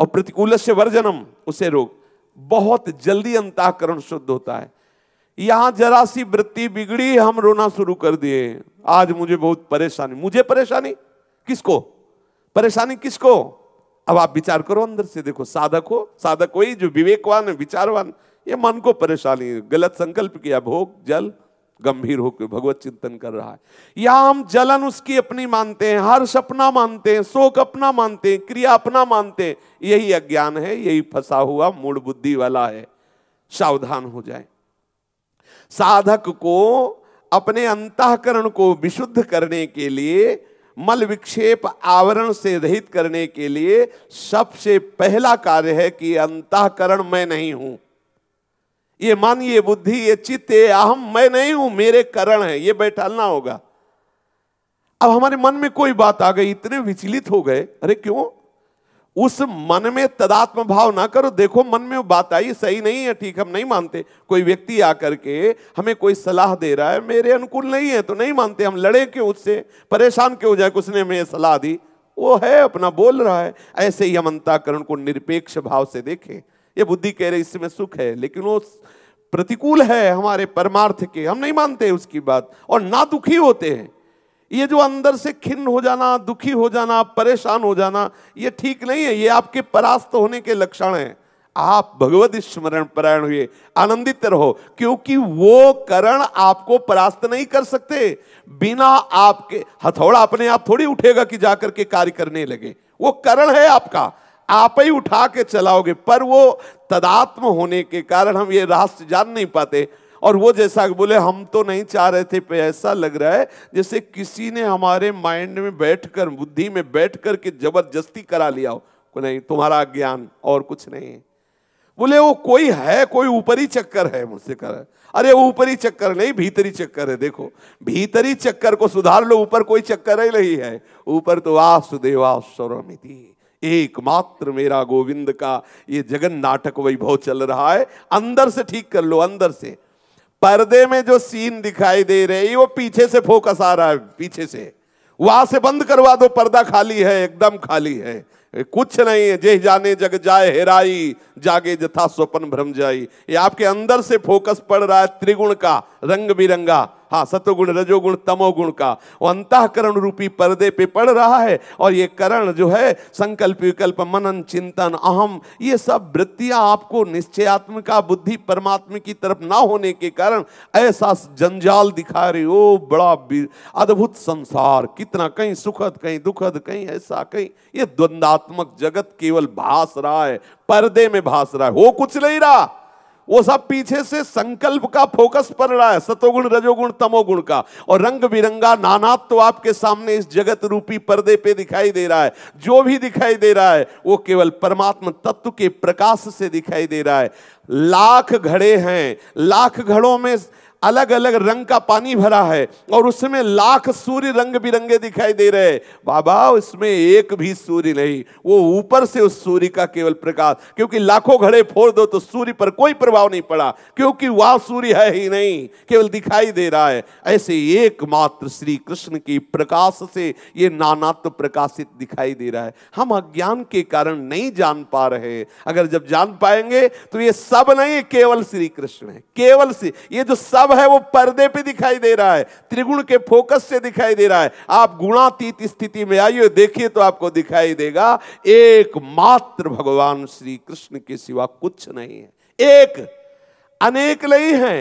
और प्रतिकूल से वर्जनम उसे रोग बहुत जल्दी अंताकरण शुद्ध होता है यहां जरा सी वृत्ति बिगड़ी हम रोना शुरू कर दिए आज मुझे बहुत परेशानी मुझे परेशानी किसको परेशानी किसको अब आप विचार करो अंदर से देखो साधक हो साधक वही जो विवेकवान है विचारवान ये मन को परेशानी गलत संकल्प किया भोग जल गंभीर होकर भगवत चिंतन कर रहा है या हम जलन उसकी अपनी मानते हैं हर्ष अपना मानते हैं शोक अपना मानते हैं क्रिया अपना मानते हैं यही अज्ञान है यही फंसा हुआ मूड बुद्धि वाला है सावधान हो जाए साधक को अपने अंतकरण को विशुद्ध करने के लिए मल विक्षेप आवरण से रहित करने के लिए सबसे पहला कार्य है कि अंतकरण मैं नहीं हूं ये मन ये बुद्धि ये चित्त ये अहम मैं नहीं हूं मेरे करण है ये बैठालना होगा अब हमारे मन में कोई बात आ गई इतने विचलित हो गए अरे क्यों उस मन में तदात्म भाव ना करो देखो मन में बात आई सही नहीं है ठीक हम नहीं मानते कोई व्यक्ति आकर के हमें कोई सलाह दे रहा है मेरे अनुकूल नहीं है तो नहीं मानते हम लड़े क्यों उससे परेशान क्यों हो जाए उसने हमें सलाह दी वो है अपना बोल रहा है ऐसे ही हम अंताकरण को निरपेक्ष भाव से देखें ये बुद्धि कह रही इसमें सुख है लेकिन वो प्रतिकूल है हमारे परमार्थ के हम नहीं मानते उसकी बात और ना दुखी होते हैं ये जो अंदर से खिन्न हो जाना दुखी हो जाना परेशान हो जाना ये ठीक नहीं है ये आपके परास्त होने के लक्षण हैं आप भगवत स्मरण परायण हुए आनंदित रहो क्योंकि वो करण आपको परास्त नहीं कर सकते बिना आपके हथौड़ा अपने आप थोड़ी उठेगा कि जाकर के कार्य करने लगे वो करण है आपका आप ही उठा के चलाओगे पर वो तदात्म होने के कारण हम ये रास्ते जान नहीं पाते और वो जैसा बोले हम तो नहीं चाह रहे थे पे ऐसा लग रहा है जैसे किसी ने हमारे माइंड में बैठकर बुद्धि में बैठ कर के जबरदस्ती करा लिया हो नहीं तुम्हारा ज्ञान और कुछ नहीं बोले वो कोई है कोई ऊपरी चक्कर है मुझसे कर अरे वो ऊपरी चक्कर नहीं भीतरी चक्कर है देखो भीतरी चक्कर को सुधार लो ऊपर कोई चक्कर ही नहीं है ऊपर तो वासुदेवा सौरमिति एकमात्र मेरा गोविंद का ये जगन नाटक वैभव चल रहा है अंदर से ठीक कर लो अंदर से पर्दे में जो सीन दिखाई दे रही वो पीछे से फोकस आ रहा है पीछे से वहां से बंद करवा दो पर्दा खाली है एकदम खाली है कुछ नहीं है जे जाने जग जाए हेराई जागे जथा स्वपन भ्रम जाई ये आपके अंदर से फोकस पड़ रहा है त्रिगुण का रंग बिरंगा हाँ सतोगुण रजोगुण तमोगुण का वो अंतकरण रूपी पर्दे पे पड़ रहा है और ये करण जो है संकल्प विकल्प मनन चिंतन अहम ये सब वृत्तियां आपको निश्चयात्मिका बुद्धि परमात्मा की तरफ ना होने के कारण ऐसा जंजाल दिखा रही हो बड़ा अद्भुत संसार कितना कहीं सुखद कहीं दुखद कहीं ऐसा कहीं ये द्वंदात्मक जगत केवल भास रहा है पर्दे में भास रहा है हो कुछ नहीं रहा वो सब पीछे से संकल्प का फोकस पड़ रहा है सतोगुण रजोगुण तमोगुण का और रंग बिरंगा नानात्व तो आपके सामने इस जगत रूपी पर्दे पे दिखाई दे रहा है जो भी दिखाई दे रहा है वो केवल परमात्म तत्व के प्रकाश से दिखाई दे रहा है लाख घड़े हैं लाख घड़ों में अलग अलग रंग का पानी भरा है और उसमें लाख सूर्य रंग बिरंगे दिखाई दे रहे बाबा उसमें एक भी सूर्य नहीं वो ऊपर से उस सूर्य का केवल प्रकाश क्योंकि लाखों घड़े फोड़ दो तो सूर्य पर कोई प्रभाव नहीं पड़ा क्योंकि वह सूर्य है ही नहीं केवल दिखाई दे रहा है ऐसे एकमात्र श्री कृष्ण की प्रकाश से ये नानात्व प्रकाशित दिखाई दे रहा है हम अज्ञान के कारण नहीं जान पा रहे अगर जब जान पाएंगे तो ये सब नहीं केवल श्री कृष्ण है केवल से ये जो सब सब है वो पर्दे पे दिखाई दे रहा है त्रिगुण के फोकस से दिखाई दे रहा है आप गुणातीत स्थिति में आइए देखिए तो आपको दिखाई देगा एकमात्र भगवान श्री कृष्ण के सिवा कुछ नहीं है एक अनेक नहीं है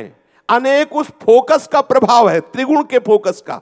अनेक उस फोकस का प्रभाव है त्रिगुण के फोकस का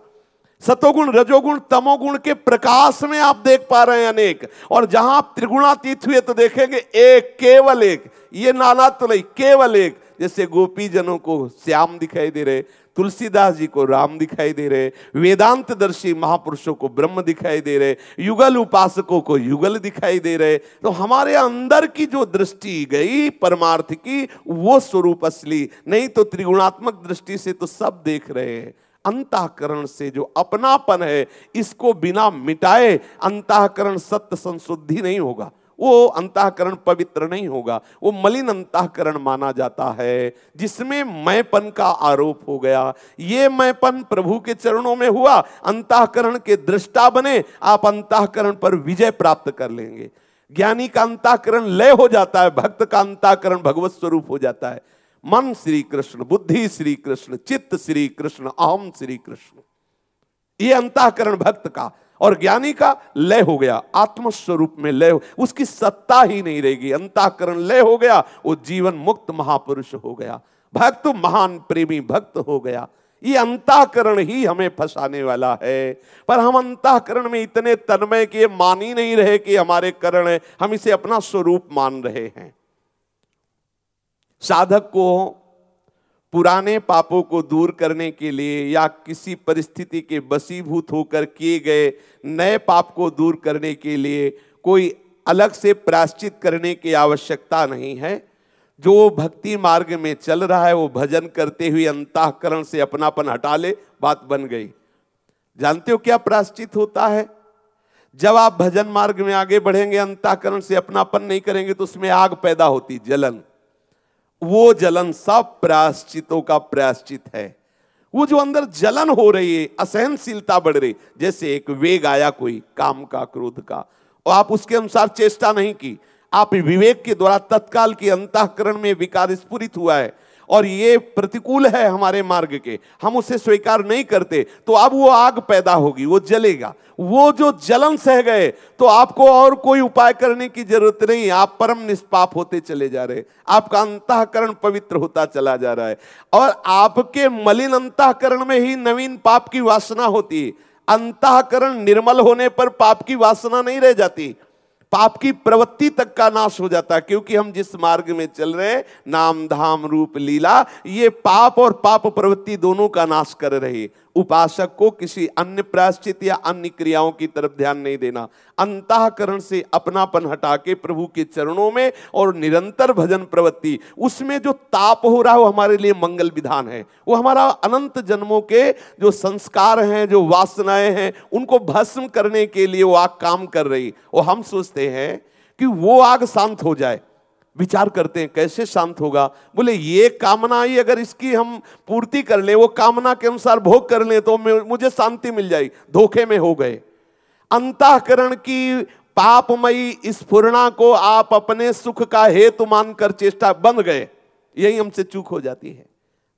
सतोगुण रजोगुण तमोगुण के प्रकाश में आप देख पा रहे हैं अनेक और जहां आप त्रिगुणातीत हुए तो देखेंगे एक केवल एक ये नाना तो नहीं केवल एक जैसे गोपी जनों को श्याम दिखाई दे रहे तुलसीदास जी को राम दिखाई दे रहे वेदांत दर्शी महापुरुषों को ब्रह्म दिखाई दे रहे युगल उपासकों को युगल दिखाई दे रहे तो हमारे अंदर की जो दृष्टि गई परमार्थ की वो स्वरूप असली नहीं तो त्रिगुणात्मक दृष्टि से तो सब देख रहे हैं अंतकरण से जो अपनापन है इसको बिना मिटाए अंतकरण सत्य संशुद्धि नहीं होगा वो अंतःकरण पवित्र नहीं होगा वो मलिन अंतःकरण माना जाता है जिसमें मैंपन का आरोप हो गया ये मैंपन प्रभु के चरणों में हुआ अंतःकरण के दृष्टा बने आप अंतःकरण पर विजय प्राप्त कर लेंगे ज्ञानी का अंताकरण लय हो जाता है भक्त का अंताकरण भगवत स्वरूप हो जाता है मन श्री कृष्ण बुद्धि श्री कृष्ण चित्त श्री कृष्ण अहम श्री कृष्ण ये अंताकरण भक्त का और ज्ञानी का लय हो गया आत्मस्वरूप में लय हो उसकी सत्ता ही नहीं रहेगी अंताकरण लय हो गया वो जीवन मुक्त महापुरुष हो गया भक्त महान प्रेमी भक्त हो गया ये अंताकरण ही हमें फंसाने वाला है पर हम अंताकरण में इतने तन्मय कि मान ही नहीं रहे कि हमारे करण है हम इसे अपना स्वरूप मान रहे हैं साधक को पुराने पापों को दूर करने के लिए या किसी परिस्थिति के बसीभूत होकर किए गए नए पाप को दूर करने के लिए कोई अलग से प्राश्चित करने की आवश्यकता नहीं है जो भक्ति मार्ग में चल रहा है वो भजन करते हुए अंतकरण से अपनापन हटा ले बात बन गई जानते हो क्या प्राश्चित होता है जब आप भजन मार्ग में आगे बढ़ेंगे अंतकरण से अपनापन नहीं करेंगे तो उसमें आग पैदा होती जलन वो जलन सब प्रायश्चितों का प्रायश्चित है वो जो अंदर जलन हो रही है असहनशीलता बढ़ रही जैसे एक वेग आया कोई काम का क्रोध का और आप उसके अनुसार चेष्टा नहीं की आप विवेक के द्वारा तत्काल के अंतकरण में विकार स्फुरित हुआ है और ये प्रतिकूल है हमारे मार्ग के हम उसे स्वीकार नहीं करते तो अब वो आग पैदा होगी वो जलेगा वो जो जलन सह गए तो आपको और कोई उपाय करने की जरूरत नहीं आप परम निष्पाप होते चले जा रहे आपका अंतकरण पवित्र होता चला जा रहा है और आपके मलिन अंतकरण में ही नवीन पाप की वासना होती है अंतकरण निर्मल होने पर पाप की वासना नहीं रह जाती पाप की प्रवृत्ति तक का नाश हो जाता है क्योंकि हम जिस मार्ग में चल रहे हैं नाम धाम रूप लीला ये पाप और पाप प्रवृत्ति दोनों का नाश कर रही है उपासक को किसी अन्य प्राश्चित या अन्य क्रियाओं की तरफ ध्यान नहीं देना अंतकरण से अपनापन हटा के प्रभु के चरणों में और निरंतर भजन प्रवृत्ति उसमें जो ताप हो रहा है वो हमारे लिए मंगल विधान है वो हमारा अनंत जन्मों के जो संस्कार हैं जो वासनाएं हैं उनको भस्म करने के लिए वो आग काम कर रही वो हम सोचते हैं कि वो आग शांत हो जाए विचार करते हैं कैसे शांत होगा बोले ये कामना ही अगर इसकी हम पूर्ति कर लें वो कामना के अनुसार भोग कर लें तो मुझे शांति मिल जाए धोखे में हो गए अंतकरण की पापमयी स्फुरना को आप अपने सुख का हेतु मानकर चेष्टा बन गए यही हमसे चूक हो जाती है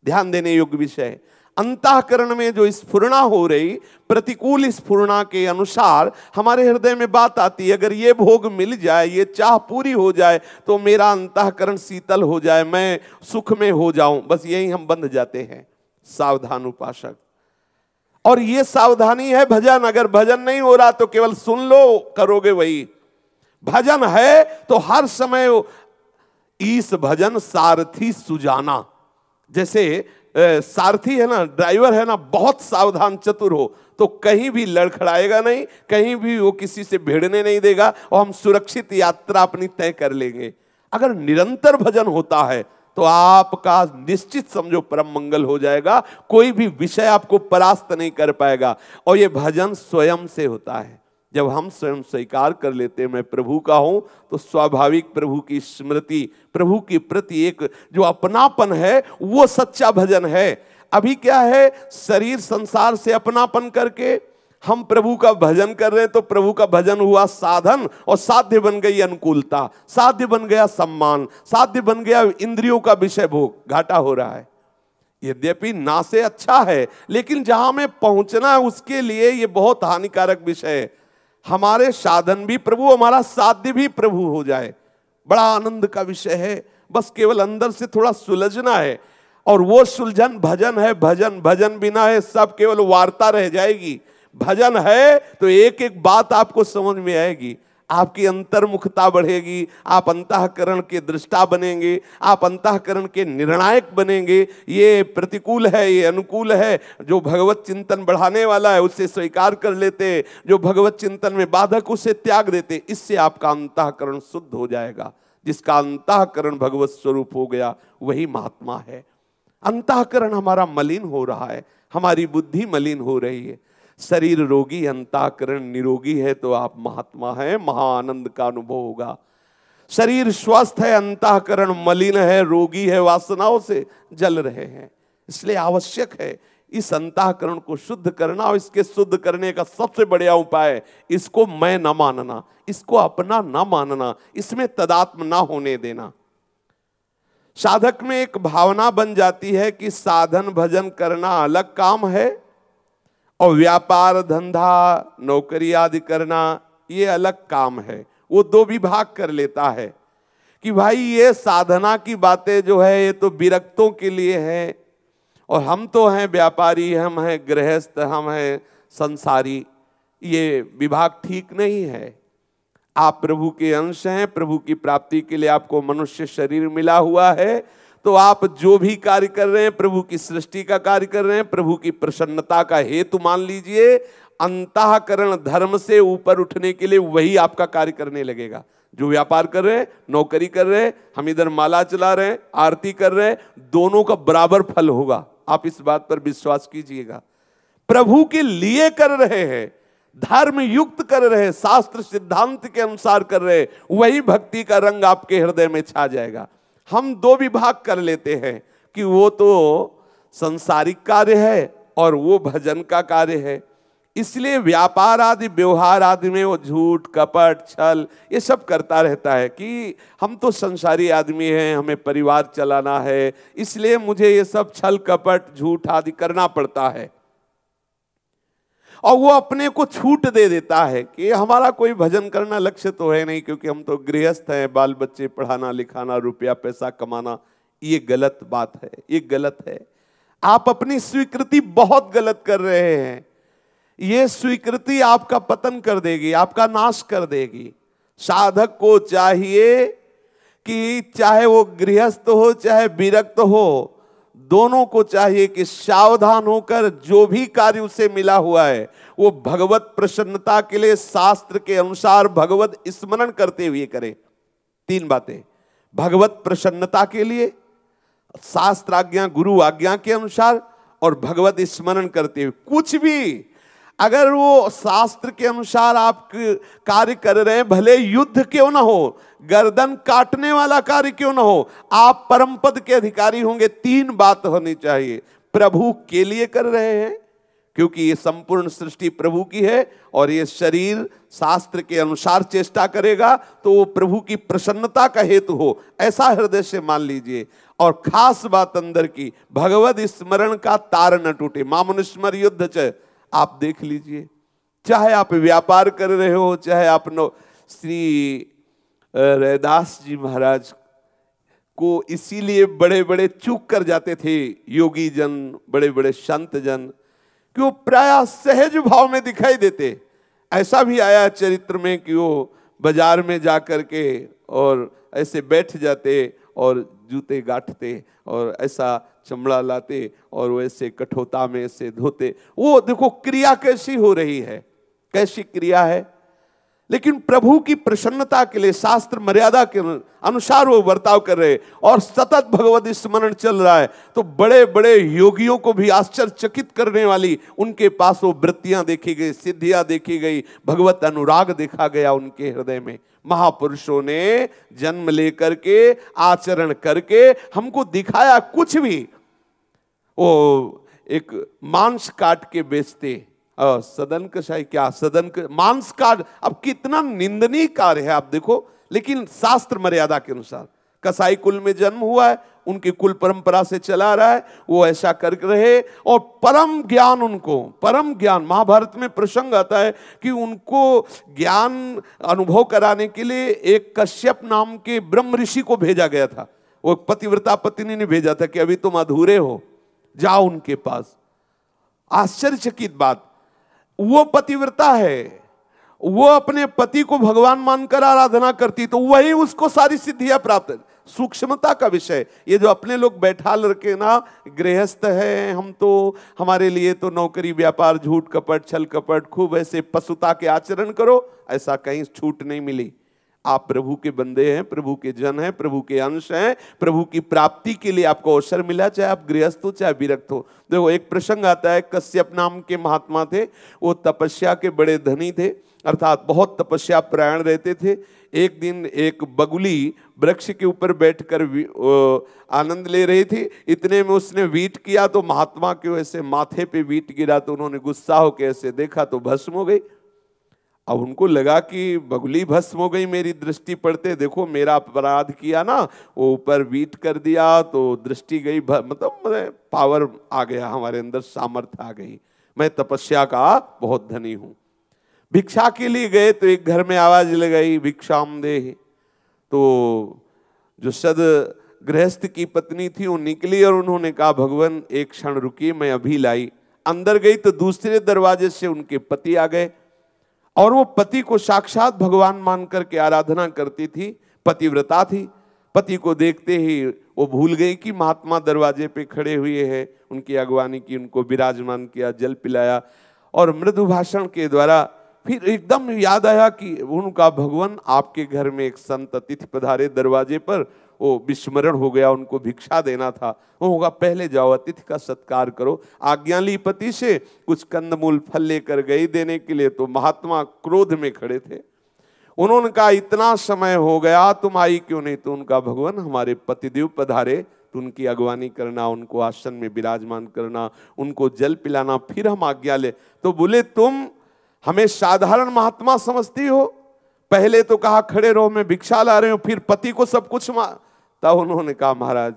ध्यान देने योग्य विषय है अंतःकरण में जो स्फुरना हो रही प्रतिकूल स्फुरना के अनुसार हमारे हृदय में बात आती है अगर ये भोग मिल जाए ये चाह पूरी हो जाए तो मेरा अंतःकरण शीतल हो जाए मैं सुख में हो जाऊं बस यही हम बंध जाते हैं सावधान उपासक और ये सावधानी है भजन अगर भजन नहीं हो रहा तो केवल सुन लो करोगे वही भजन है तो हर समय ईस भजन सारथी सुजाना जैसे सारथी है ना ड्राइवर है ना बहुत सावधान चतुर हो तो कहीं भी लड़खड़ाएगा नहीं कहीं भी वो किसी से भिड़ने नहीं देगा और हम सुरक्षित यात्रा अपनी तय कर लेंगे अगर निरंतर भजन होता है तो आपका निश्चित समझो परम मंगल हो जाएगा कोई भी विषय आपको परास्त नहीं कर पाएगा और ये भजन स्वयं से होता है जब हम स्वयं स्वीकार कर लेते मैं प्रभु का हूं तो स्वाभाविक प्रभु की स्मृति प्रभु के प्रति एक जो अपनापन है वो सच्चा भजन है अभी क्या है शरीर संसार से अपनापन करके हम प्रभु का भजन कर रहे हैं तो प्रभु का भजन हुआ साधन और साध्य बन गई अनुकूलता साध्य बन गया सम्मान साध्य बन गया इंद्रियों का विषय भोग घाटा हो रहा है यद्यपि ना से अच्छा है लेकिन जहां में पहुंचना है उसके लिए ये बहुत हानिकारक विषय है हमारे साधन भी प्रभु हमारा साध्य भी प्रभु हो जाए बड़ा आनंद का विषय है बस केवल अंदर से थोड़ा सुलझना है और वो सुलझन भजन है भजन भजन बिना है सब केवल वार्ता रह जाएगी भजन है तो एक एक बात आपको समझ में आएगी आपकी अंतर्मुखता बढ़ेगी आप अंतकरण के दृष्टा बनेंगे आप अंतकरण के निर्णायक बनेंगे ये प्रतिकूल है ये अनुकूल है जो भगवत चिंतन बढ़ाने वाला है उसे स्वीकार कर लेते जो भगवत चिंतन में बाधक उसे त्याग देते इससे आपका अंतकरण शुद्ध हो जाएगा जिसका अंतकरण भगवत स्वरूप हो गया वही महात्मा है अंतकरण हमारा मलिन हो रहा है हमारी बुद्धि मलिन हो रही है शरीर रोगी अंताकरण निरोगी है तो आप महात्मा हैं महाआनंद का अनुभव होगा शरीर स्वस्थ है अंताकरण मलिन है रोगी है वासनाओं से जल रहे हैं इसलिए आवश्यक है इस अंताकरण को शुद्ध करना और इसके शुद्ध करने का सबसे बढ़िया उपाय इसको मैं न मानना इसको अपना न मानना इसमें तदात्म ना होने देना साधक में एक भावना बन जाती है कि साधन भजन करना अलग काम है और व्यापार धंधा नौकरी आदि करना ये अलग काम है वो दो विभाग कर लेता है कि भाई ये साधना की बातें जो है ये तो विरक्तों के लिए है और हम तो हैं व्यापारी हम हैं गृहस्थ हम हैं संसारी ये विभाग ठीक नहीं है आप प्रभु के अंश हैं प्रभु की प्राप्ति के लिए आपको मनुष्य शरीर मिला हुआ है तो आप जो भी कार्य कर रहे हैं प्रभु की सृष्टि का कार्य कर रहे हैं प्रभु की प्रसन्नता का हेतु मान लीजिए अंतकरण धर्म से ऊपर उठने के लिए वही आपका कार्य करने लगेगा जो व्यापार कर रहे हैं नौकरी कर रहे हैं हम इधर माला चला रहे हैं आरती कर रहे हैं दोनों का बराबर फल होगा आप इस बात पर विश्वास कीजिएगा प्रभु के लिए कर रहे हैं धर्म युक्त कर रहे हैं शास्त्र सिद्धांत के अनुसार कर रहे हैं वही भक्ति का रंग आपके हृदय में छा जाएगा हम दो विभाग कर लेते हैं कि वो तो संसारिक कार्य है और वो भजन का कार्य है इसलिए व्यापार आदि व्यवहार आदि में वो झूठ कपट छल ये सब करता रहता है कि हम तो संसारी आदमी हैं हमें परिवार चलाना है इसलिए मुझे ये सब छल कपट झूठ आदि करना पड़ता है और वो अपने को छूट दे देता है कि हमारा कोई भजन करना लक्ष्य तो है नहीं क्योंकि हम तो गृहस्थ हैं बाल बच्चे पढ़ाना लिखाना रुपया पैसा कमाना ये गलत बात है ये गलत है आप अपनी स्वीकृति बहुत गलत कर रहे हैं ये स्वीकृति आपका पतन कर देगी आपका नाश कर देगी साधक को चाहिए कि चाहे वो गृहस्थ हो चाहे विरक्त हो दोनों को चाहिए कि सावधान होकर जो भी कार्य उसे मिला हुआ है वो भगवत प्रसन्नता के लिए शास्त्र के अनुसार भगवत स्मरण करते हुए करे तीन बातें भगवत प्रसन्नता के लिए शास्त्र आज्ञा गुरु आज्ञा के अनुसार और भगवत स्मरण करते हुए कुछ भी अगर वो शास्त्र के अनुसार आप कार्य कर रहे हैं भले युद्ध क्यों ना हो गर्दन काटने वाला कार्य क्यों ना हो आप परम पद के अधिकारी होंगे तीन बात होनी चाहिए प्रभु के लिए कर रहे हैं क्योंकि ये संपूर्ण सृष्टि प्रभु की है और ये शरीर शास्त्र के अनुसार चेष्टा करेगा तो वो प्रभु की प्रसन्नता का हेतु हो ऐसा हृदय से मान लीजिए और खास बात अंदर की भगवत स्मरण का तार न टूटे मामुनुस्मर युद्ध च आप देख लीजिए चाहे आप व्यापार कर रहे हो चाहे आप श्री रैदास जी महाराज को इसीलिए बड़े बड़े चूक कर जाते थे योगी जन बड़े बड़े संत जन कि वो प्राय सहज भाव में दिखाई देते ऐसा भी आया चरित्र में कि वो बाजार में जा कर के और ऐसे बैठ जाते और जूते गाठते और ऐसा चमड़ा लाते और वो ऐसे कठोता में ऐसे धोते वो देखो क्रिया कैसी हो रही है कैसी क्रिया है लेकिन प्रभु की प्रसन्नता के लिए शास्त्र मर्यादा के अनुसार वो बर्ताव कर रहे और सतत भगवत स्मरण चल रहा है तो बड़े बड़े योगियों को भी आश्चर्यचकित करने वाली उनके पास वो वृत्तियां देखी गई सिद्धियां देखी गई भगवत अनुराग देखा गया उनके हृदय में महापुरुषों ने जन्म लेकर के आचरण करके हमको दिखाया कुछ भी वो एक मांस काट के बेचते सदन कशाई क्या सदन मांस का अब कितना निंदनीय कार्य है आप देखो लेकिन शास्त्र मर्यादा के अनुसार कसाई कुल में जन्म हुआ है उनकी कुल परंपरा से चला रहा है वो ऐसा कर रहे और परम ज्ञान उनको परम ज्ञान महाभारत में प्रसंग आता है कि उनको ज्ञान अनुभव कराने के लिए एक कश्यप नाम के ब्रह्म ऋषि को भेजा गया था वो पतिव्रता पत्नी ने भेजा था कि अभी तुम अधूरे हो जाओ उनके पास आश्चर्यचकित बात वो पतिव्रता है वो अपने पति को भगवान मानकर आराधना करती तो वही उसको सारी सिद्धियां प्राप्त सूक्ष्मता का विषय ये जो अपने लोग बैठा लड़के ना गृहस्थ है हम तो हमारे लिए तो नौकरी व्यापार झूठ कपट छल कपट खूब ऐसे पशुता के आचरण करो ऐसा कहीं छूट नहीं मिली आप प्रभु के बंदे हैं प्रभु के जन हैं प्रभु के अंश हैं प्रभु की प्राप्ति के लिए आपको अवसर मिला चाहे आप गृहस्थ हो चाहे विरक्त हो देखो एक प्रसंग आता है कश्यप नाम के महात्मा थे वो तपस्या के बड़े धनी थे अर्थात बहुत तपस्या प्रायण रहते थे एक दिन एक बगुली वृक्ष के ऊपर बैठकर आनंद ले रही थी इतने में उसने वीट किया तो महात्मा के ऐसे माथे पे वीट गिरा तो उन्होंने गुस्सा होकर ऐसे देखा तो भस्म हो गई अब उनको लगा कि बगुली भस्म हो गई मेरी दृष्टि पड़ते देखो मेरा अपराध किया ना वो ऊपर वीट कर दिया तो दृष्टि गई मतलब पावर आ गया हमारे अंदर सामर्थ्य आ गई मैं तपस्या का बहुत धनी हूँ भिक्षा के लिए गए तो एक घर में आवाज लगाई भिक्षाम दे तो जो सद गृहस्थ की पत्नी थी वो निकली और उन्होंने कहा भगवान एक क्षण रुकी मैं अभी लाई अंदर गई तो दूसरे दरवाजे से उनके पति आ गए और वो पति को साक्षात भगवान मान करके आराधना करती थी पतिव्रता थी पति को देखते ही वो भूल गई कि महात्मा दरवाजे पे खड़े हुए हैं उनकी अगवानी की उनको विराजमान किया जल पिलाया और मृदु भाषण के द्वारा फिर एकदम याद आया कि उनका भगवान आपके घर में एक संत अतिथि पधारे दरवाजे पर वो विस्मरण हो गया उनको भिक्षा देना था वो होगा पहले जाओ अतिथि का सत्कार करो आज्ञा ली पति से कुछ कंदमूल फल लेकर गई देने के लिए तो महात्मा क्रोध में खड़े थे उन्होंने कहा इतना समय हो गया तुम आई क्यों नहीं तो उनका भगवान हमारे पतिदेव पधारे तो उनकी अगवानी करना उनको आसन में विराजमान करना उनको जल पिलाना फिर हम आज्ञा ले तो बोले तुम हमें साधारण महात्मा समझती हो पहले तो कहा खड़े रहो मैं भिक्षा ला रहे हो फिर पति को सब कुछ तब उन्होंने कहा महाराज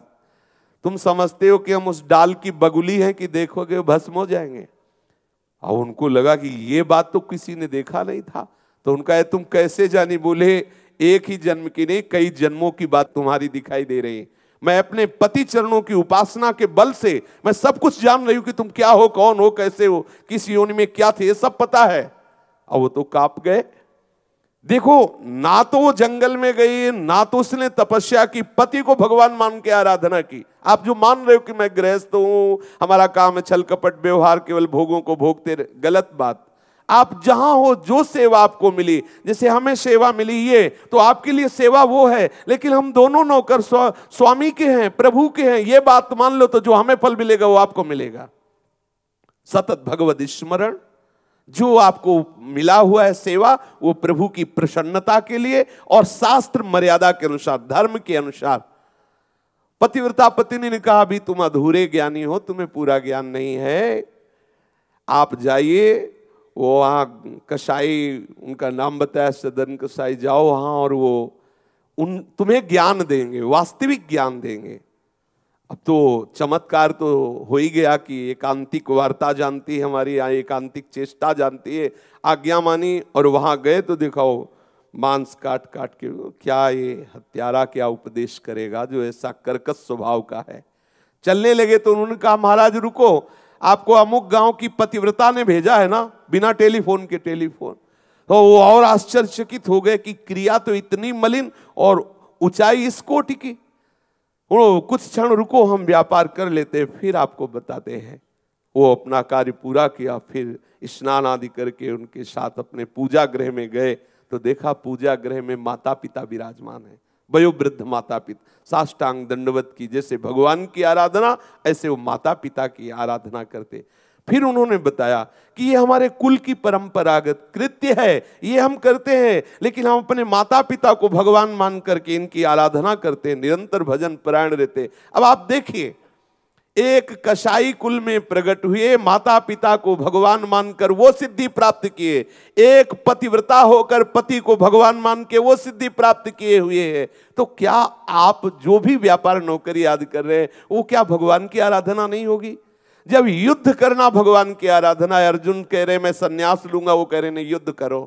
तुम समझते हो कि हम उस डाल की बगुली हैं कि देखोगे भस्म हो जाएंगे और उनको लगा कि ये बात तो किसी ने देखा नहीं था तो उनका है तुम कैसे जानी बोले एक ही जन्म की नहीं कई जन्मों की बात तुम्हारी दिखाई दे रही है मैं अपने पति चरणों की उपासना के बल से मैं सब कुछ जान रही हूं कि तुम क्या हो कौन हो कैसे हो किस योनि में क्या थे ये सब पता है और वो तो काप गए देखो ना तो वो जंगल में गई ना तो उसने तपस्या की पति को भगवान मान के आराधना की आप जो मान रहे हो कि मैं गृहस्थ हूं हमारा काम है छल कपट व्यवहार केवल भोगों को भोगते रहे गलत बात आप जहां हो जो सेवा आपको मिली जैसे हमें सेवा मिली ये तो आपके लिए सेवा वो है लेकिन हम दोनों नौकर स्वा, स्वामी के हैं प्रभु के हैं ये बात मान लो तो जो हमें फल मिलेगा वो आपको मिलेगा सतत भगवत स्मरण जो आपको मिला हुआ है सेवा वो प्रभु की प्रसन्नता के लिए और शास्त्र मर्यादा के अनुसार धर्म के अनुसार पतिव्रता पत्नी ने कहा अभी तुम अधूरे ज्ञानी हो तुम्हें पूरा ज्ञान नहीं है आप जाइए वो वहां कसाई उनका नाम बताया सदन कसाई जाओ वहां और वो उन तुम्हें ज्ञान देंगे वास्तविक ज्ञान देंगे अब तो चमत्कार तो हो ही गया कि एकांतिक वार्ता जानती है हमारी यहाँ एकांतिक चेष्टा जानती है आज्ञा मानी और वहाँ गए तो दिखाओ मांस काट काट के क्या ये हत्यारा क्या उपदेश करेगा जो ऐसा कर्कश स्वभाव का है चलने लगे तो उन्होंने कहा महाराज रुको आपको अमुक गांव की पतिव्रता ने भेजा है ना बिना टेलीफोन के टेलीफोन तो वो और आश्चर्यचकित हो गए कि क्रिया तो इतनी मलिन और ऊंचाई इस कोटि की वो कुछ क्षण रुको हम व्यापार कर लेते फिर आपको बताते हैं वो अपना कार्य पूरा किया फिर स्नान आदि करके उनके साथ अपने पूजा गृह में गए तो देखा पूजा गृह में माता पिता विराजमान है वयोवृद्ध माता पिता साष्टांग दंडवत की जैसे भगवान की आराधना ऐसे वो माता पिता की आराधना करते फिर उन्होंने बताया कि ये हमारे कुल की परंपरागत कृत्य है ये हम करते हैं लेकिन हम अपने माता पिता को भगवान मान करके इनकी आराधना करते हैं निरंतर भजन प्रायण रहते अब आप देखिए एक कसाई कुल में प्रकट हुए माता पिता को भगवान मानकर वो सिद्धि प्राप्त किए एक पतिव्रता होकर पति को भगवान मान के वो सिद्धि प्राप्त किए हुए हैं तो क्या आप जो भी व्यापार नौकरी आदि कर रहे हैं वो क्या भगवान की आराधना नहीं होगी जब युद्ध करना भगवान की आराधना है अर्जुन कह रहे मैं सन्यास लूंगा वो कह रहे नहीं युद्ध करो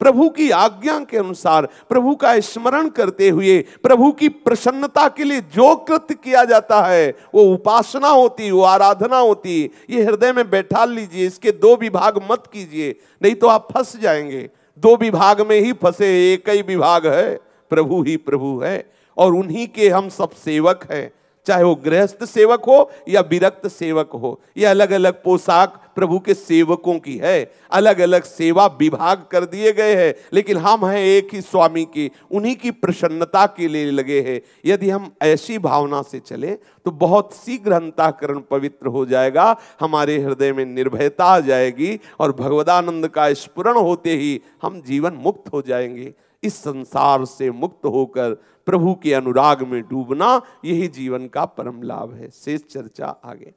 प्रभु की आज्ञा के अनुसार प्रभु का स्मरण करते हुए प्रभु की प्रसन्नता के लिए जो कृत्य किया जाता है वो उपासना होती वो आराधना होती ये हृदय में बैठा लीजिए इसके दो विभाग मत कीजिए नहीं तो आप फंस जाएंगे दो विभाग में ही फंसे एक ही विभाग है प्रभु ही प्रभु है और उन्हीं के हम सब सेवक हैं चाहे वो गृहस्थ सेवक हो या विरक्त सेवक हो ये अलग अलग पोशाक प्रभु के सेवकों की है अलग अलग सेवा विभाग कर दिए गए हैं लेकिन हम हैं एक ही स्वामी के उन्हीं की प्रसन्नता के लिए लगे हैं यदि हम ऐसी भावना से चले तो बहुत शीघ्र अंताकरण पवित्र हो जाएगा हमारे हृदय में निर्भयता आ जाएगी और भगवदानंद का स्फुरण होते ही हम जीवन मुक्त हो जाएंगे इस संसार से मुक्त होकर प्रभु के अनुराग में डूबना यही जीवन का परम लाभ है शेष चर्चा आगे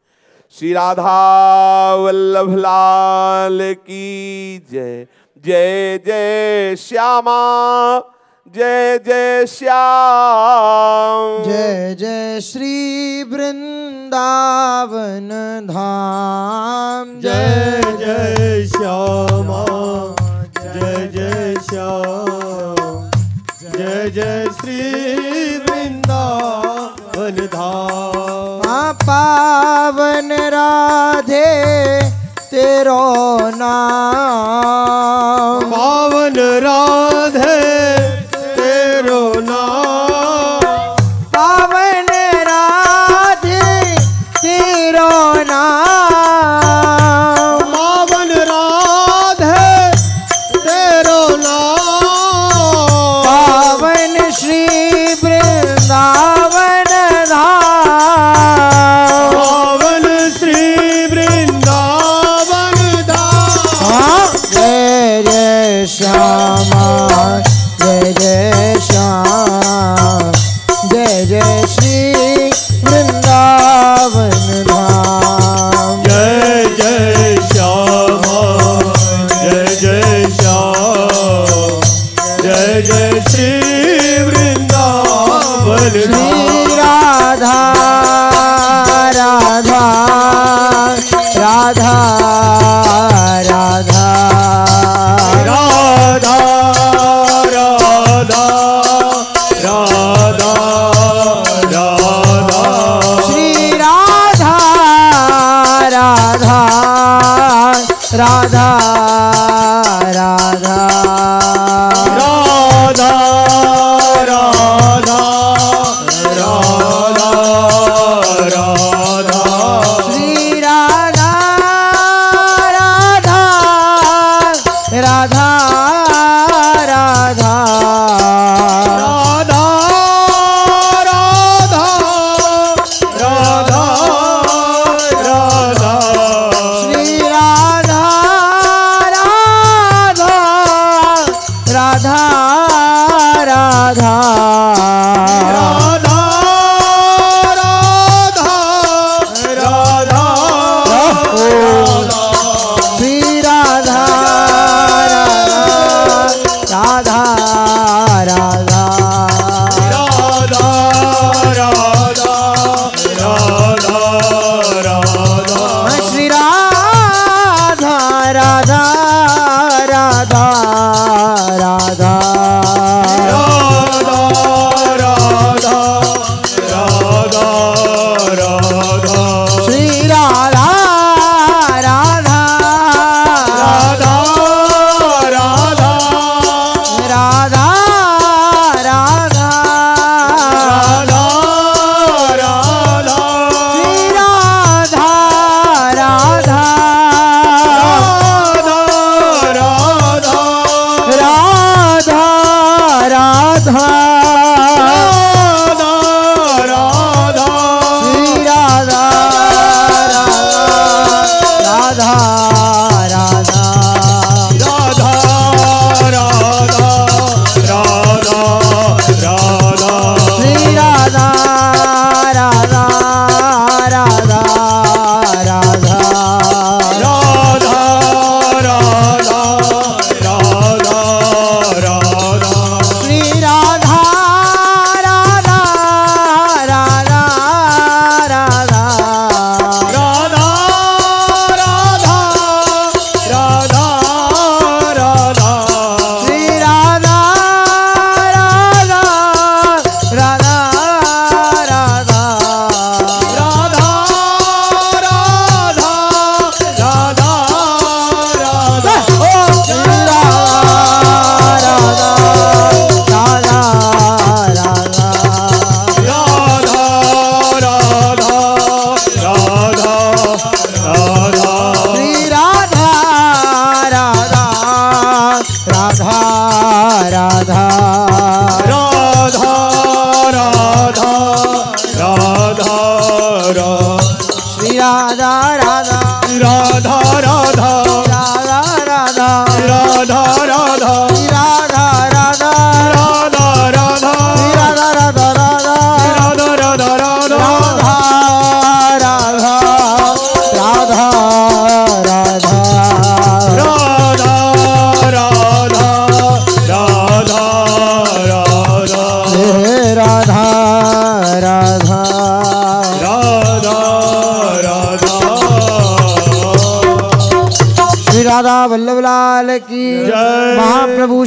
श्री राधा वल्लभ लाल की जय जय जय श्यामा जय जय श्याम जय जय श्री वृंदावन धाम जय जय श्यामा जय जय श्याम जय जय श्री वृंदावन धाम पावन राधे तेरो नाम पावन राधे राधा राधा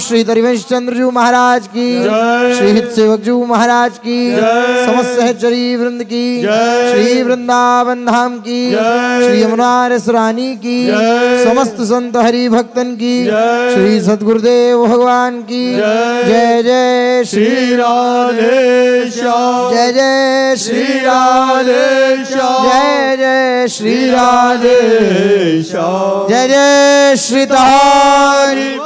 श्री हरिवंश चंद्र जी महाराज की श्री हित सेवक जू महाराज की समस्त सहचरी वृंद की श्री वृंदावन धाम की श्री यमुना रानी की समस्त संत हरि भक्तन की श्री सदगुरुदेव भगवान की जय जय श्री राधे जय जय श्री राधे जय जय श्री राधे जय जय श्री तारी